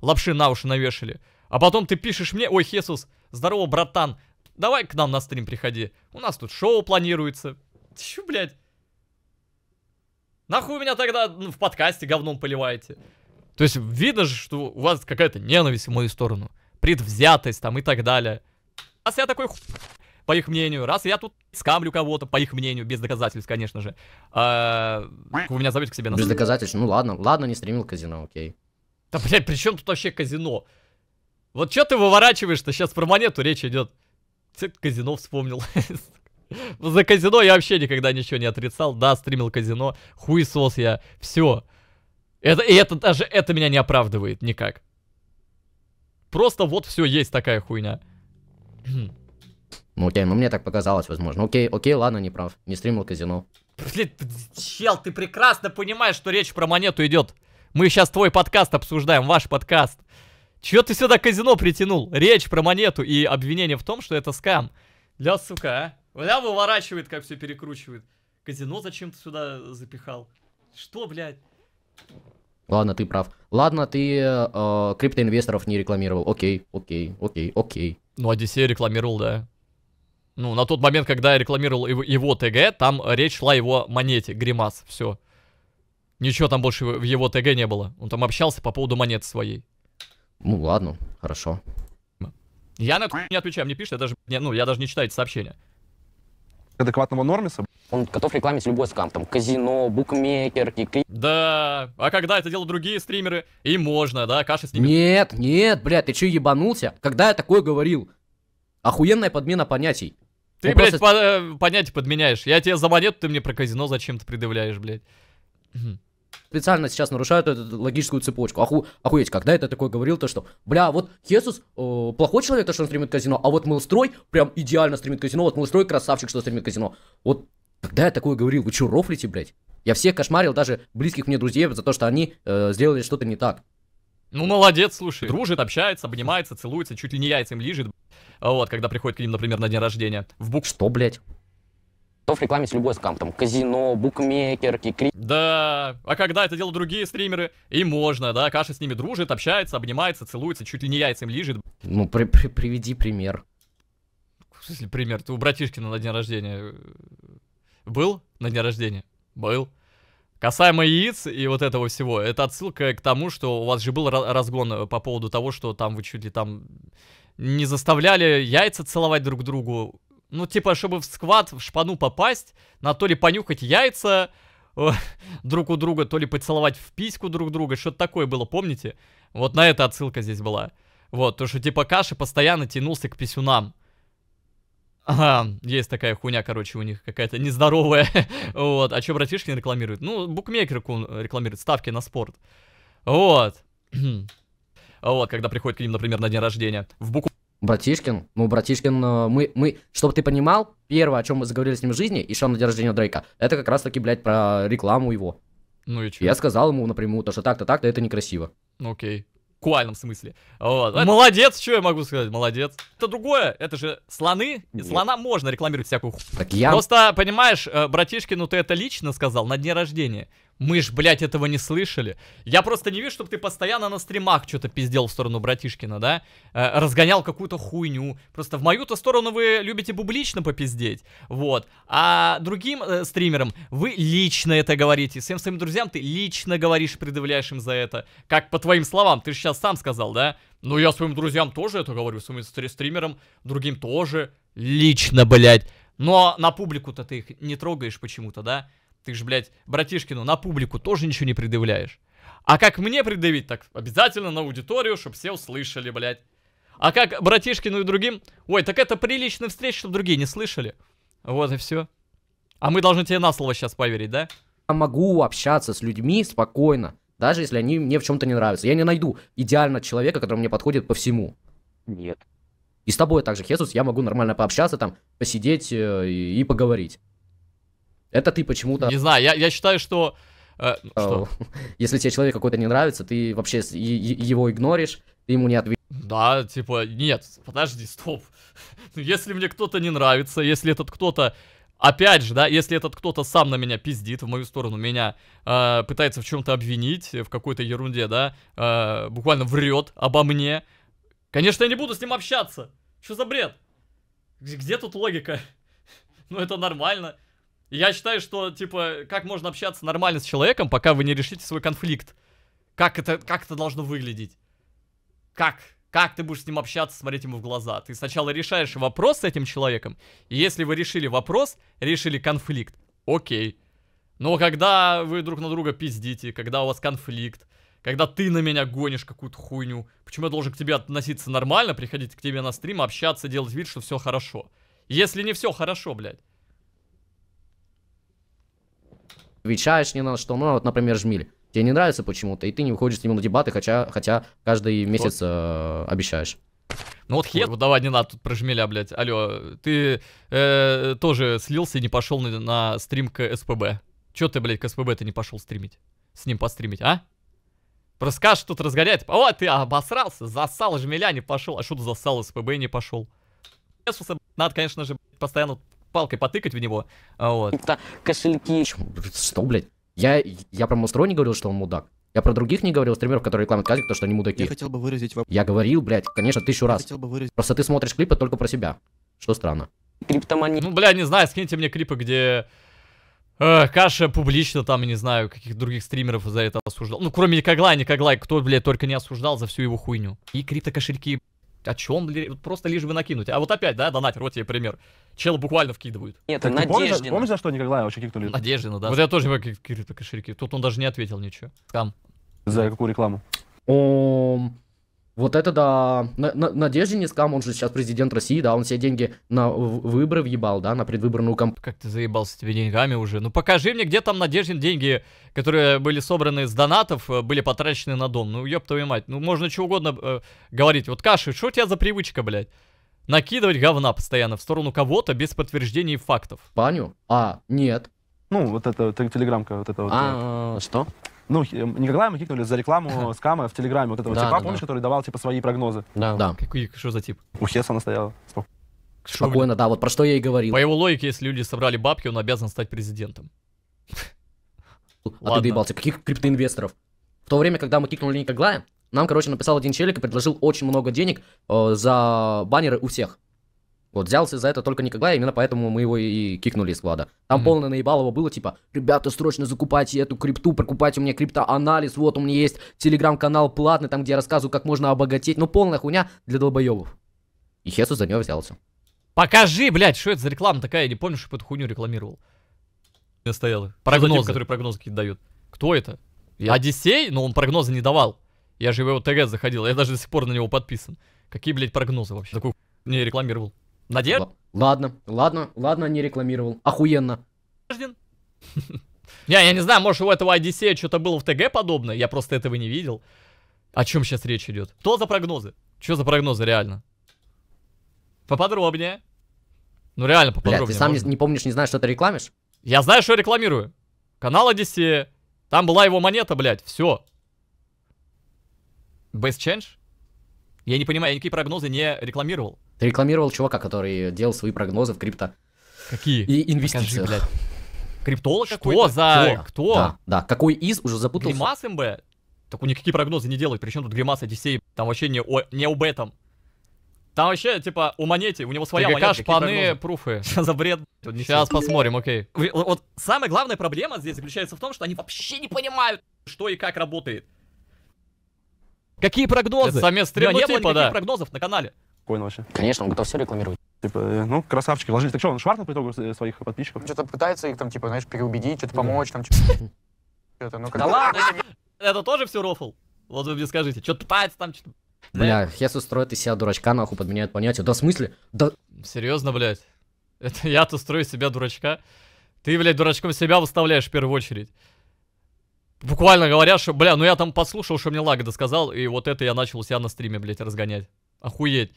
лапши на уши навешали. А потом ты пишешь мне, ой, Хесус, здорово, братан, Давай к нам на стрим приходи. У нас тут шоу планируется. Чё, блядь? Нахуй меня тогда ну, в подкасте говном поливаете? То есть видно же, что у вас какая-то ненависть в мою сторону. Предвзятость там и так далее. Раз я такой по их мнению, раз я тут скамлю кого-то, по их мнению, без доказательств, конечно же. А, вы меня зовете к себе на Без доказательств, ну ладно, ладно, не стримил казино, окей. Да, блядь, при чем тут вообще казино? Вот что ты выворачиваешь-то? Сейчас про монету речь идет. Кстати, казино вспомнил. За казино я вообще никогда ничего не отрицал. Да, стримил казино. Хуесос я. Все. Это, и это даже это меня не оправдывает никак. Просто вот все есть такая хуйня. Ну окей, ну мне так показалось, возможно. Окей, окей, ладно, не прав. Не стримил казино. Блин, чел, ты прекрасно понимаешь, что речь про монету идет. Мы сейчас твой подкаст обсуждаем, ваш подкаст. Чё ты сюда казино притянул? Речь про монету и обвинение в том, что это скам. Ля, сука, а. Бля, выворачивает, как все перекручивает. Казино зачем ты сюда запихал? Что, блядь? Ладно, ты прав. Ладно, ты э, э, криптоинвесторов не рекламировал. Окей, окей, окей, окей. Ну, Одиссей рекламировал, да. Ну, на тот момент, когда я рекламировал его, его ТГ, там речь шла о его монете, Гримас, все. Ничего там больше в его ТГ не было. Он там общался по поводу монеты своей. Ну ладно, хорошо. Я на не отвечаю, мне пишет, я даже, не, ну, я даже не читаю эти сообщения. Адекватного нормиса? Он готов рекламить любой скам, там, казино, букмекер, и... Да, а когда это делают другие стримеры, и можно, да, каша с ними... Нет, нет, блядь, ты че ебанулся? Когда я такое говорил? Охуенная подмена понятий. Ты, ну, блядь, просто... по э, понятие подменяешь. Я тебе за монету, ты мне про казино зачем-то предъявляешь, блядь специально сейчас нарушают эту логическую цепочку. Оху, охуеть, когда это такое говорил, то что, бля, вот Хесус э, плохой человек, то что он стримит казино, а вот Мылстрой прям идеально стримит казино, вот Мылстрой красавчик, что стримит казино. Вот когда я такое говорил, вы чё, рофлите, блядь? Я всех кошмарил, даже близких мне друзей, за то, что они э, сделали что-то не так. Ну, молодец, слушай. Дружит, общается, обнимается, целуется, чуть ли не яйцем лежит, Вот, когда приходит к ним, например, на день рождения. В бук... Что, блядь? то в любой скам, там, казино, букмекерки, кри... Да, а когда это делают другие стримеры, и можно, да, Каша с ними дружит, общается, обнимается, целуется, чуть ли не яйцем лежит. Ну, при -при приведи пример. В смысле пример? Ты у братишкина на день рождения э, был? На день рождения? Был. Касаемо яиц и вот этого всего, это отсылка к тому, что у вас же был разгон э, по поводу того, что там вы чуть ли там не заставляли яйца целовать друг другу ну, типа, чтобы в сквад, в шпану попасть, на то ли понюхать яйца э, друг у друга, то ли поцеловать в письку друг друга, что-то такое было, помните? Вот на это отсылка здесь была. Вот, то, что, типа, Каши постоянно тянулся к писюнам. Ага, есть такая хуйня, короче, у них какая-то нездоровая. вот, а что братишкин рекламируют? Ну, букмекер рекламирует ставки на спорт. Вот. вот, когда приходит к ним, например, на день рождения. В букву... Братишкин? Ну, Братишкин, э, мы, мы, чтобы ты понимал, первое, о чем мы заговорили с ним в жизни, еще на день рождения Дрейка, это как раз-таки, блядь, про рекламу его. Ну и че? Я сказал ему напрямую, то, что так-то, так-то, это некрасиво. Ну Окей. В буквальном смысле. Вот. Молодец, что я могу сказать, молодец. Это другое, это же слоны, Нет. слона можно рекламировать всякую хуйню. Так я... Просто, понимаешь, э, братишкину ты это лично сказал на дне рождения. Мы ж, блядь, этого не слышали. Я просто не вижу, чтобы ты постоянно на стримах что-то пиздел в сторону Братишкина, да? Э, разгонял какую-то хуйню. Просто в мою-то сторону вы любите публично попиздеть. Вот. А другим э, стримерам вы лично это говорите. Всем своим друзьям ты лично говоришь, предъявляешь им за это. Как по твоим словам, ты же сейчас сам сказал, да? Ну, я своим друзьям тоже это говорю, своим стримерам, другим тоже. Лично, блядь. Но на публику-то ты их не трогаешь почему-то, да? Ты же, блядь, братишкину на публику тоже ничего не предъявляешь. А как мне предъявить, так обязательно на аудиторию, чтобы все услышали, блядь. А как братишкину и другим? Ой, так это приличная встреча, чтобы другие не слышали. Вот и все. А мы должны тебе на слово сейчас поверить, да? Я могу общаться с людьми спокойно, даже если они мне в чем-то не нравятся. Я не найду идеально человека, который мне подходит по всему. Нет. И с тобой также, Хесус, я могу нормально пообщаться, там, посидеть э, и, и поговорить. Это ты почему-то... Не знаю, я, я считаю, что... Э, ну, э что? Если тебе человек какой-то не нравится, ты вообще его игноришь, ты ему не отвечаешь. Да, типа, нет, подожди, стоп. Если мне кто-то не нравится, если этот кто-то... Опять же, да, если этот кто-то сам на меня пиздит, в мою сторону меня э, пытается в чем-то обвинить, в какой-то ерунде, да, э, буквально врет обо мне, конечно, я не буду с ним общаться. Что за бред? Где тут логика? Ну, это нормально. Я считаю, что, типа, как можно общаться нормально с человеком, пока вы не решите свой конфликт? Как это, как это должно выглядеть? Как? Как ты будешь с ним общаться, смотреть ему в глаза? Ты сначала решаешь вопрос с этим человеком, и если вы решили вопрос, решили конфликт, окей. Но когда вы друг на друга пиздите, когда у вас конфликт, когда ты на меня гонишь какую-то хуйню, почему я должен к тебе относиться нормально, приходить к тебе на стрим, общаться, делать вид, что все хорошо? Если не все хорошо, блядь. отвечаешь не на что. Ну, вот, например, жмиль. Тебе не нравится почему-то, и ты не выходишь с ним на дебаты, хотя, хотя каждый месяц э, обещаешь. Ну вот хер, вот ну давай не надо тут про жмеля, блядь. Алло, ты э, тоже слился и не пошел на, на стрим к СПБ. Че ты, блядь, к СПБ ты не пошел стримить? С ним постримить, а? Просто скажешь, тут разгоняет. О, ты обосрался, засал жмеля, не пошел. А что ты засал, СПБ не пошел? Надо, конечно же, постоянно палкой потыкать в него. А, вот. Это кошельки. Что, блядь? Я, я про Мустрой не говорил, что он мудак. Я про других не говорил стримеров, которые рекламят казик, то что они мудаки. Я хотел бы выразить вопрос. Я говорил, блядь, конечно, тысячу раз. Я хотел бы выразить... Просто ты смотришь клипы только про себя. Что странно. Криптомания. Ну, бля, не знаю, скиньте мне клипы, где... Э, Каша публично там, не знаю, каких других стримеров за это осуждал. Ну, кроме Никоглая, Никоглай, кто, блядь, только не осуждал за всю его хуйню. И криптокошельки, о чем просто лишь бы накинуть. А вот опять, да, донатер, вот тебе пример. Чел буквально вкидывают. Нет, так, Надеждина. Помнишь, помнишь, за что никогда вообще кикнули? Надеждина, да. Вот я тоже какие-то кошельки. Тут он даже не ответил ничего. Скам. За какую рекламу? Ом. Вот это да. Надежде скам, он же сейчас президент России, да, он все деньги на выборы въебал, да, на предвыборную кампанию. Как ты заебался тебе деньгами уже? Ну покажи мне, где там Надеждин деньги, которые были собраны с донатов, э, были потрачены на дом. Ну ёб твою мать, ну можно чего угодно э, говорить. Вот Каши, что у тебя за привычка, блядь? Накидывать говна постоянно в сторону кого-то без подтверждений фактов. Паню? А, нет. Ну, вот это телеграмка, вот это вот. А, э, а, а. что? Ну, эм, не рекламу кикнули за рекламу скама в Телеграме. Вот этого Да, типа, да, помнишь, да. который давал, типа, свои прогнозы? Да. Да. Какой, что за тип? У Хеса она стояла. Сколько? Что, блин? да, вот про что я и говорил. По его логике, если люди собрали бабки, он обязан стать президентом. А ты ладно. доебался, каких криптоинвесторов? В то время, когда мы кикнули Ника нам, короче, написал один челик и предложил очень много денег э, за баннеры у всех. Вот взялся за это только никогда, именно поэтому мы его и кикнули из склада. Там mm-hmm. полное наебалово было, типа, ребята, срочно закупайте эту крипту, прокупайте у меня криптоанализ, вот у меня есть телеграм-канал платный, там, где я рассказываю, как можно обогатеть. Ну, полная хуйня для долбоебов. И Хесус за него взялся. Покажи, блядь, что это за реклама такая, я не помню, что эту хуйню рекламировал. Я стоял. Прогнозы. Тип, который прогнозы какие-то дают. Кто это? Я... Одиссей? Но ну, он прогнозы не давал. Я же в его ТГ заходил, я даже до сих пор на него подписан. Какие, блядь, прогнозы вообще? Такую не рекламировал. Надежда? Ладно, ладно, ладно, не рекламировал. Охуенно. Я, я не знаю, может у этого Одиссея что-то было в ТГ подобное, я просто этого не видел. О чем сейчас речь идет? Что за прогнозы? Что за прогнозы реально? Поподробнее. Ну реально поподробнее. Бля, ты сам не, не помнишь, не знаешь, что ты рекламишь? Я знаю, что я рекламирую. Канал Одиссея. Там была его монета, блядь, все. Base change? Я не понимаю, я никакие прогнозы не рекламировал. Ты рекламировал чувака, который делал свои прогнозы в крипто. Какие? И инвестиции. Покажи, блядь. Криптолог Что какой-то? за... Кто? Кто? Да, да, какой из уже запутался. Гримас МБ? Так у никакие прогнозы не делают, причем тут Гримас Одиссей, там вообще не, о... не об этом. Там вообще, типа, у монете, у него своя ТГК, монета. шпаны, пруфы. Сейчас за бред. Сейчас посмотрим, окей. вот самая главная проблема здесь заключается в том, что они вообще не понимают, что и как работает. Какие прогнозы? Это самец стрельбы, не было типа, никаких да. прогнозов на канале. Спокойно вообще. Конечно, он готов все рекламировать. Типа, э, ну, красавчики, вложили. Так что, он шваркнул по итогу э, своих подписчиков? Что-то пытается их там, типа, знаешь, переубедить, что-то помочь, там, что-то. Ну, да ладно, это тоже все рофл? Вот вы мне скажите, что-то пытается там, что-то... Бля, Хесус строит из себя дурачка, нахуй, подменяет понятие. Да в смысле? Да... Серьезно, блядь? Это я-то строю себя дурачка? Ты, блядь, дурачком себя выставляешь в первую очередь. Буквально говоря, что, бля, ну я там послушал, что мне Лагода сказал, и вот это я начал себя на стриме, блядь, разгонять. Охуеть.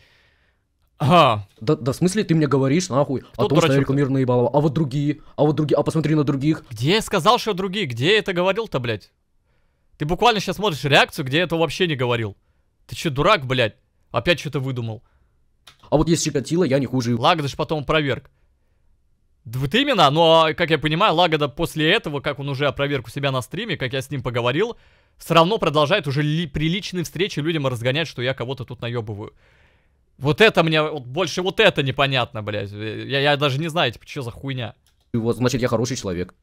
Ага. Да, да в смысле ты мне говоришь, нахуй, Кто о том, что я рекламирую наебалово, а вот другие, а вот другие, а посмотри на других. Где я сказал, что другие? Где я это говорил-то, блядь? Ты буквально сейчас смотришь реакцию, где я этого вообще не говорил. Ты че, дурак, блядь? Опять что-то выдумал. А вот если Чикатило, я не хуже. Лагдыш потом проверк. Вот именно, но, ну, а, как я понимаю, Лагода после этого, как он уже опроверг у себя на стриме, как я с ним поговорил, все равно продолжает уже ли, при личной встрече людям разгонять, что я кого-то тут наебываю. Вот это мне, вот, больше вот это непонятно, блядь. Э, я, я даже не знаю, типа, что за хуйня. И вот, значит, я хороший человек.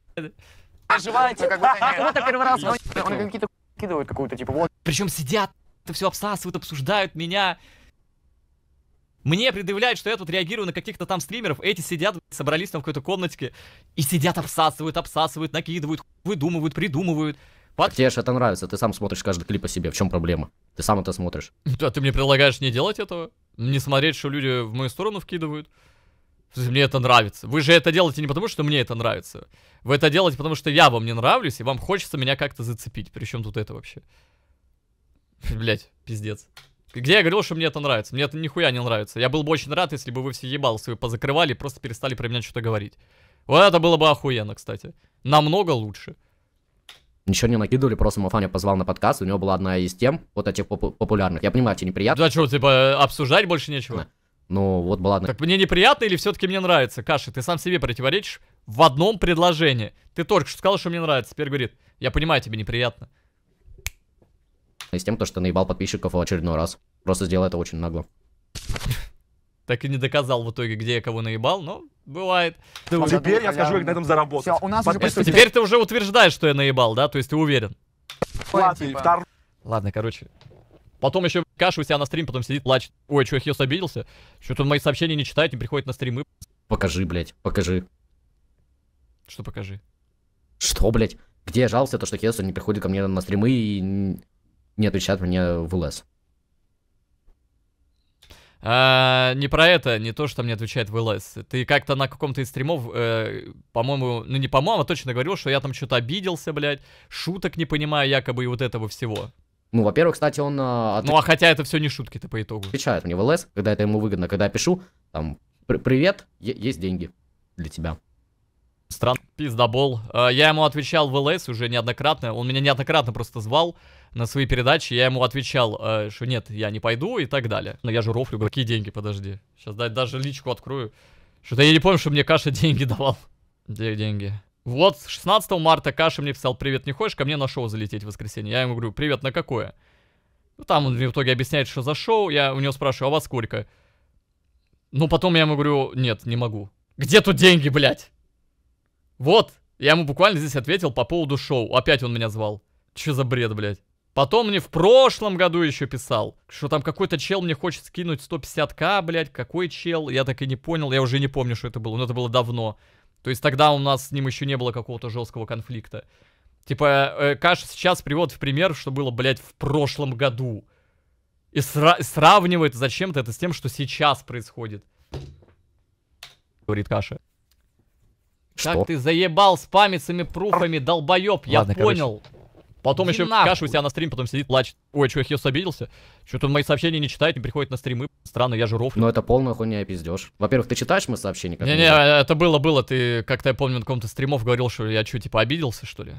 Переживайте, как будто первый раз. Он какие-то кидывают какую-то, типа, вот. Причем сидят, это все обсасывают, обсуждают меня. Мне предъявляют, что я тут реагирую на каких-то там стримеров, эти сидят, собрались там в какой-то комнатике и сидят, обсасывают, обсасывают, накидывают, выдумывают, придумывают. Под... А тебе же это нравится, ты сам смотришь каждый клип о себе, в чем проблема? Ты сам это смотришь. Да ты мне предлагаешь не делать этого? Не смотреть, что люди в мою сторону вкидывают? Мне это нравится. Вы же это делаете не потому, что мне это нравится. Вы это делаете, потому что я вам не нравлюсь, и вам хочется меня как-то зацепить. Причем тут это вообще? Блять, пиздец. Где я говорил, что мне это нравится? Мне это нихуя не нравится. Я был бы очень рад, если бы вы все ебалы свои позакрывали и просто перестали про меня что-то говорить. Вот это было бы охуенно, кстати. Намного лучше. Ничего не накидывали, просто Мафаня позвал на подкаст, у него была одна из тем, вот этих попу популярных. Я понимаю, тебе неприятно. Да что, типа, обсуждать больше нечего? Да. Ну, вот была одна... Так мне неприятно или все-таки мне нравится? Каша, ты сам себе противоречишь в одном предложении. Ты только что сказал, что мне нравится, теперь говорит, я понимаю, тебе неприятно. И с тем, то, что наебал подписчиков в очередной раз. Просто сделал это очень нагло. Так и не доказал в итоге, где я кого наебал, но бывает. Ну, да, а теперь я скажу, как на этом заработать. Все, у нас уже почти... Теперь ты уже утверждаешь, что я наебал, да? То есть ты уверен? Ладно, типа... втор... Ладно, короче. Потом еще кашу у себя на стрим, потом сидит, плачет. Ой, что, Хес обиделся? Что-то мои сообщения не читает, не приходит на стримы. Покажи, блядь, покажи. Что покажи? Что, блядь? Где я жался, то, что Хесу не приходит ко мне на стримы и не отвечают мне в ЛС. А, не про это, не то, что мне отвечает в ЛС. Ты как-то на каком-то из стримов, э, по-моему, ну не по-моему, а точно говорил, что я там что-то обиделся, блядь, шуток не понимаю якобы и вот этого всего. Ну, во-первых, кстати, он... Э, а, отвеч... Ну, а хотя это все не шутки-то по итогу. Отвечает мне в ЛС, когда это ему выгодно, когда я пишу, там, «Привет, есть деньги для тебя». Стран пиздобол. Э, я ему отвечал в ЛС уже неоднократно. Он меня неоднократно просто звал на свои передачи. Я ему отвечал, э, что нет, я не пойду и так далее. Но я же рофлю, какие деньги, подожди. Сейчас даже личку открою. Что-то я не помню, что мне Каша деньги давал. Где деньги? Вот, 16 марта Каша мне писал, привет, не хочешь ко мне на шоу залететь в воскресенье? Я ему говорю, привет, на какое? Ну, там он мне в итоге объясняет, что за шоу. Я у него спрашиваю, а во сколько? Ну, потом я ему говорю, нет, не могу. Где тут деньги, блядь? Вот, я ему буквально здесь ответил по поводу шоу. Опять он меня звал. Че за бред, блядь? Потом мне в прошлом году еще писал, что там какой-то чел мне хочет скинуть 150к, блядь, какой чел, я так и не понял, я уже не помню, что это было, но это было давно. То есть тогда у нас с ним еще не было какого-то жесткого конфликта. Типа, э, Каш сейчас приводит в пример, что было, блядь, в прошлом году. И сра сравнивает зачем-то это с тем, что сейчас происходит. Говорит Каша. Что? Как ты заебал с памятцами, пруфами, долбоеб, я Ладно, понял. Короче. Потом Иди еще нахуй. кашу у себя на стрим, потом сидит, плачет. Ой, что, Хес обиделся? Что-то мои сообщения не читает, не приходит на стримы. Странно, я же рофлю. Ну это полная хуйня и пиздешь. Во-первых, ты читаешь мои сообщения? Не-не, это было-было. Ты как-то, я помню, на каком-то стримов говорил, что я что, типа обиделся, что ли?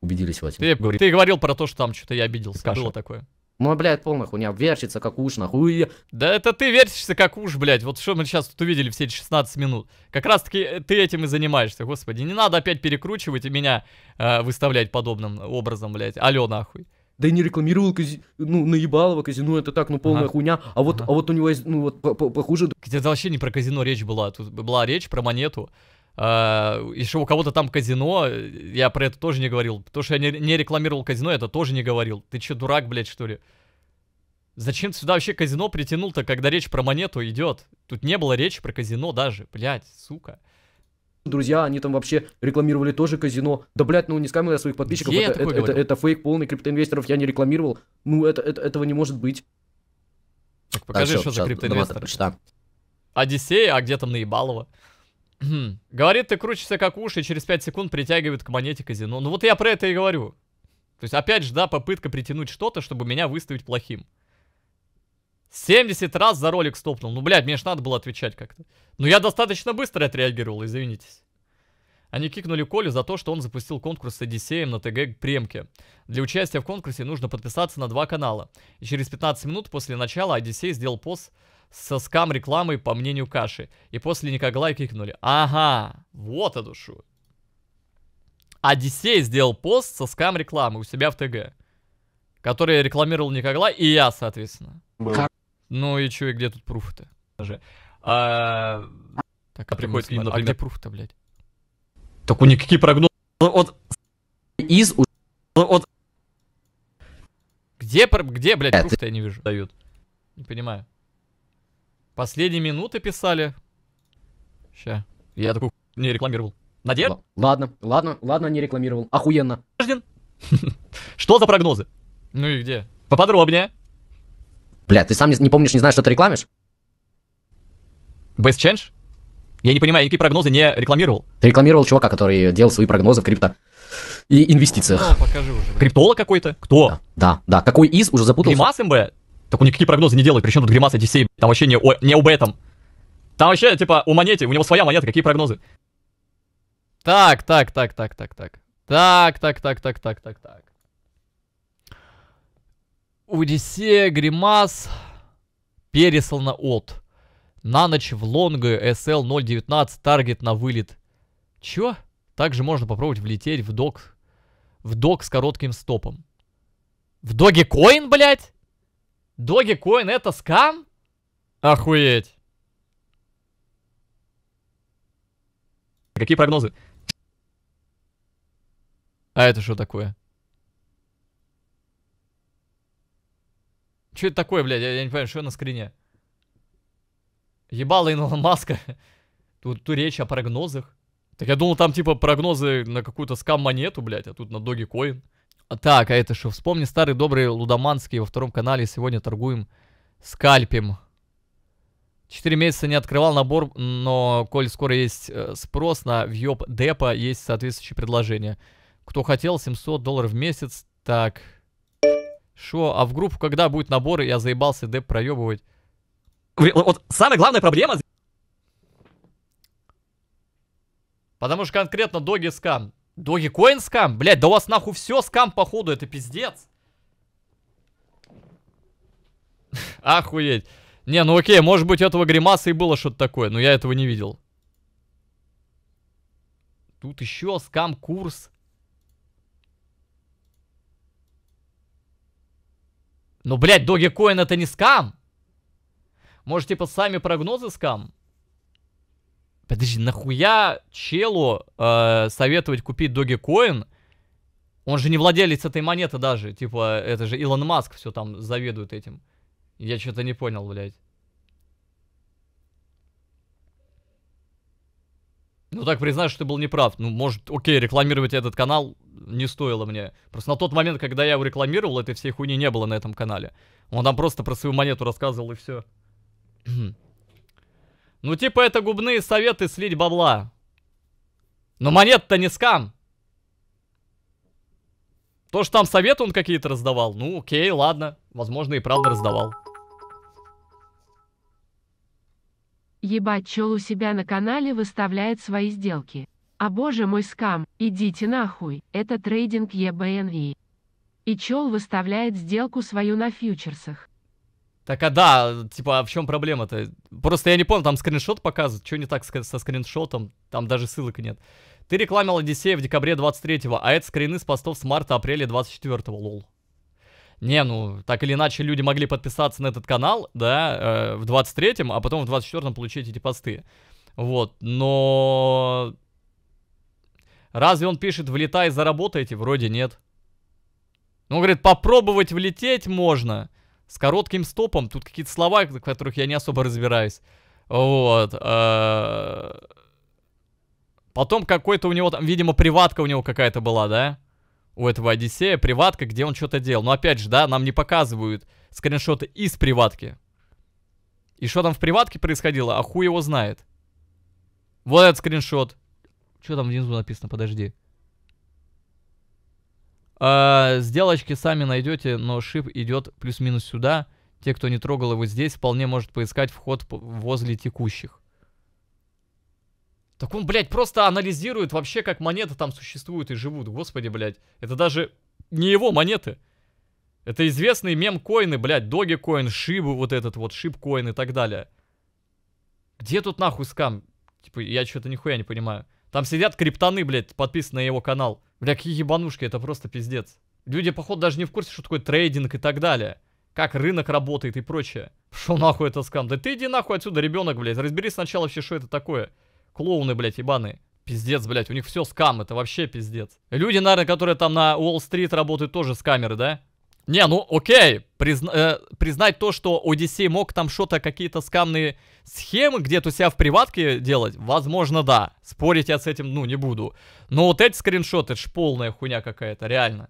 Убедились, Вадим. Ты, ты говорил про то, что там что-то я обиделся. Каша. Было такое. Ну, а, блядь, полных у меня как уж, нахуй. Да это ты верчишься как уж, блядь. Вот что мы сейчас тут увидели все эти 16 минут. Как раз таки э, ты этим и занимаешься, господи. Не надо опять перекручивать и меня э, выставлять подобным образом, блядь. Алло, нахуй. Да и не рекламировал кази... ну, наебалово казино, это так, ну полная ага. хуйня. А вот, ага. а вот у него есть, ну вот, похуже. Где-то вообще не про казино речь была, тут была речь про монету. Uh, э, еще у кого-то там казино, я про это тоже не говорил. То, что я не, не рекламировал казино, это тоже не говорил. Ты че, дурак, блядь, что ли? Зачем ты сюда вообще казино притянул-то, когда речь про монету идет? Тут не было речи про казино даже, блядь, сука. Друзья, они там вообще рекламировали тоже казино. Да, блядь, ну не скамил я своих подписчиков. Где это, я это, это, это, это фейк полный криптоинвесторов, я не рекламировал. Ну, это, это, этого не может быть. Так покажи, а, что, что за криптоинвестор. Одиссея, а где там наебалово? Говорит, ты крутишься как уши, и через 5 секунд притягивает к монете казино. Ну вот я про это и говорю. То есть, опять же, да, попытка притянуть что-то, чтобы меня выставить плохим. 70 раз за ролик стопнул. Ну, блядь, мне же надо было отвечать как-то. Но ну, я достаточно быстро отреагировал, извинитесь. Они кикнули Колю за то, что он запустил конкурс с Одиссеем на ТГ Премке. Для участия в конкурсе нужно подписаться на два канала. И через 15 минут после начала Одиссей сделал пост со скам-рекламой, по мнению Каши. И после Никоглая кикнули. Ага, вот эту душу. Одиссей сделал пост со скам-рекламой у себя в ТГ, который рекламировал Никоглай и я, соответственно. Был. Ну и чё, и где тут пруф-то? А... Так, а приходит к ним, например... А где пруф-то, блядь? Так у них какие прогнозы. Ну, вот из... Ну, вот... Где, где, блядь, пруф-то я не вижу? Дают. Не понимаю. Последние минуты писали. Ща. Я такую не рекламировал. Надежда? ладно, ладно, ладно, не рекламировал. Охуенно. Что за прогнозы? Ну и где? Поподробнее. Бля, ты сам не, помнишь, не знаешь, что ты рекламишь? Best Change? Я не понимаю, какие прогнозы не рекламировал. Ты рекламировал чувака, который делал свои прогнозы в крипто и инвестициях. Ну, покажи уже. Криптолог какой-то? Кто? Да, да, да. Какой из уже запутался? Гримас МБ? Так он никакие прогнозы не делает, причем тут гримаса DC, там вообще не, о, не об этом. Там вообще, типа, у монеты, у него своя монета, какие прогнозы? Так, так, так, так, так, так. Так, так, так, так, так, так, так. Одиссея, Гримас, переслано от. На ночь в лонго SL019, таргет на вылет. Чё? Также можно попробовать влететь в док, в док с коротким стопом. В доге коин, блядь? Dogecoin это скам? Охуеть. Какие прогнозы? А это что такое? Что это такое, блядь? Я, я не понимаю, что на скрине? Ебало Илона Маска. Тут, тут речь о прогнозах. Так я думал, там типа прогнозы на какую-то скам-монету, блядь, а тут на Dogecoin. Так, а это что? Вспомни старый добрый Лудоманский. Во втором канале сегодня торгуем скальпим. Четыре месяца не открывал набор, но коль скоро есть э, спрос на вьёб депа, есть соответствующее предложение. Кто хотел, 700 долларов в месяц. Так. Шо, а в группу когда будет набор? Я заебался деп проебывать. Вот самая главная проблема... Потому что конкретно доги скан. Доги коин скам? блять, да у вас нахуй все скам, походу, это пиздец. Охуеть. Не, ну окей, может быть, у этого гримаса и было что-то такое, но я этого не видел. Тут еще скам-курс. Но, блядь, коин это не скам. Может, типа, сами прогнозы скам? Подожди, нахуя челу э, советовать купить Dogecoin? Он же не владелец этой монеты даже. Типа, это же Илон Маск все там заведует этим. Я что-то не понял, блядь. Ну так признаю, что ты был неправ. Ну, может, окей, рекламировать этот канал не стоило мне. Просто на тот момент, когда я его рекламировал, этой всей хуйни не было на этом канале. Он там просто про свою монету рассказывал и все. Ну типа это губные советы слить бабла. Но монет-то не скам. То, что там совет он какие-то раздавал, ну окей, ладно. Возможно, и правда раздавал. Ебать, чел у себя на канале выставляет свои сделки. А боже мой скам, идите нахуй, это трейдинг ЕБНИ. И чел выставляет сделку свою на фьючерсах. Так, а да, типа, а в чем проблема-то? Просто я не помню, там скриншот показывают, что не так со скриншотом, там даже ссылок нет. Ты рекламил Одиссея в декабре 23-го, а это скрины с постов с марта-апреля 24-го, лол. Не, ну, так или иначе, люди могли подписаться на этот канал, да, э, в 23-м, а потом в 24-м получить эти посты. Вот, но... Разве он пишет «влетай, заработайте»? Вроде нет. Он говорит, попробовать влететь можно с коротким стопом. Тут какие-то слова, в которых я не особо разбираюсь. Вот. Э, потом какой-то у него там, видимо, приватка у него какая-то была, да? У этого Одиссея приватка, где он что-то делал. Но опять же, да, нам не показывают скриншоты из приватки. И что там в приватке происходило, а хуй его знает. Вот этот скриншот. Что там внизу написано, подожди. Э, сделочки сами найдете, но шип идет плюс-минус сюда. Те, кто не трогал его здесь, вполне может поискать вход возле текущих. Так он, блядь, просто анализирует вообще, как монеты там существуют и живут. Господи, блядь. Это даже не его монеты. Это известные мем-коины, блядь. Доги-коин, шибы, вот этот вот, шип-коин и так далее. Где тут нахуй скам? Типа, я что-то нихуя не понимаю. Там сидят криптоны, блядь, подписаны на его канал. Бля, какие ебанушки, это просто пиздец. Люди, походу, даже не в курсе, что такое трейдинг и так далее. Как рынок работает и прочее. Что нахуй это скам? Да ты иди нахуй отсюда, ребенок, блядь. Разберись сначала вообще, что это такое. Клоуны, блядь, ебаные. Пиздец, блядь, у них все скам, это вообще пиздец. Люди, наверное, которые там на Уолл-стрит работают, тоже скамеры, да? Не, ну окей, Призна э, признать то, что Одиссей мог там что-то, какие-то скамные Схемы где-то у себя в приватке делать? Возможно, да. Спорить я с этим, ну, не буду. Но вот эти скриншоты, это ж полная хуйня какая-то, реально.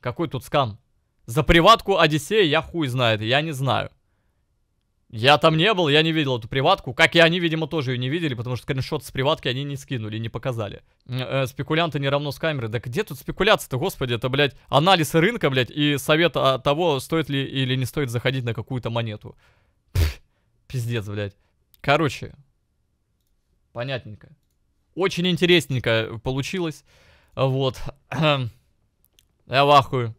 Какой тут скам? За приватку Одиссея я хуй знает, я не знаю. Я там не был, я не видел эту приватку. Как и они, видимо, тоже ее не видели, потому что скриншот с приватки они не скинули, не показали. Э, э, спекулянты не равно с камеры. Да где тут спекуляция-то, господи? Это, блядь, анализ рынка, блядь, и совет о а, того, стоит ли или не стоит заходить на какую-то монету. Пфф, пиздец, блядь. Короче, понятненько. Очень интересненько получилось. Вот. Я вахую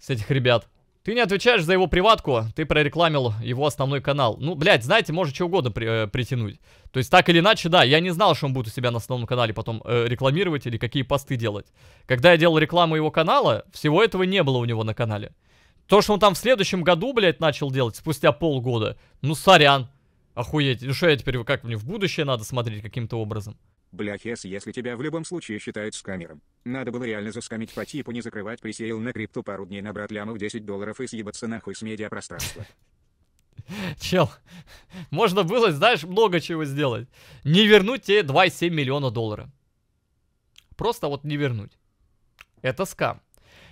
с этих ребят. Ты не отвечаешь за его приватку, ты прорекламил его основной канал. Ну, блядь, знаете, может что угодно при, э, притянуть. То есть, так или иначе, да, я не знал, что он будет у себя на основном канале потом э, рекламировать или какие посты делать. Когда я делал рекламу его канала, всего этого не было у него на канале. То, что он там в следующем году, блядь, начал делать, спустя полгода, ну, сорян. Охуеть, ну что я теперь, как мне в будущее надо смотреть каким-то образом? Бля, Хес, если тебя в любом случае считают скамером. Надо было реально заскамить по типу не закрывать присеял на крипту пару дней набрать лямов 10 долларов и съебаться нахуй с медиапространства. Чел, можно было, знаешь, много чего сделать. Не вернуть тебе 2,7 миллиона долларов. Просто вот не вернуть. Это скам.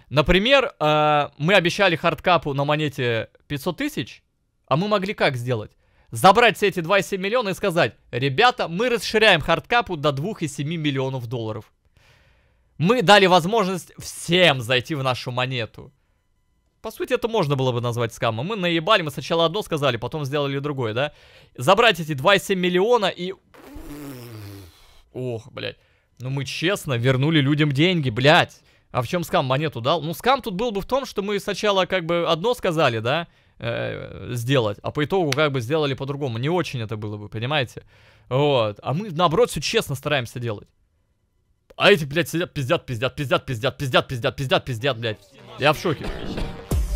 Например, э, мы обещали хардкапу на монете 500 тысяч, а мы могли как сделать? забрать все эти 2,7 миллиона и сказать, ребята, мы расширяем хардкапу до 2,7 миллионов долларов. Мы дали возможность всем зайти в нашу монету. По сути, это можно было бы назвать скамом. Мы наебали, мы сначала одно сказали, потом сделали другое, да? Забрать эти 2,7 миллиона и... Ох, блядь. Ну мы честно вернули людям деньги, блядь. А в чем скам монету дал? Ну скам тут был бы в том, что мы сначала как бы одно сказали, да? Э, сделать, а по итогу как бы сделали по-другому. Не очень это было бы, понимаете? Вот. А мы, наоборот, все честно стараемся делать. А эти, блядь, сидят, пиздят, пиздят, пиздят, пиздят, пиздят, пиздят, пиздят, пиздят, блядь. Я в шоке.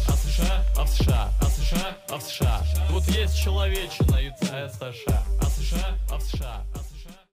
А США, а США, а США, а США. Тут есть человечина и а США. А США, а США, а США.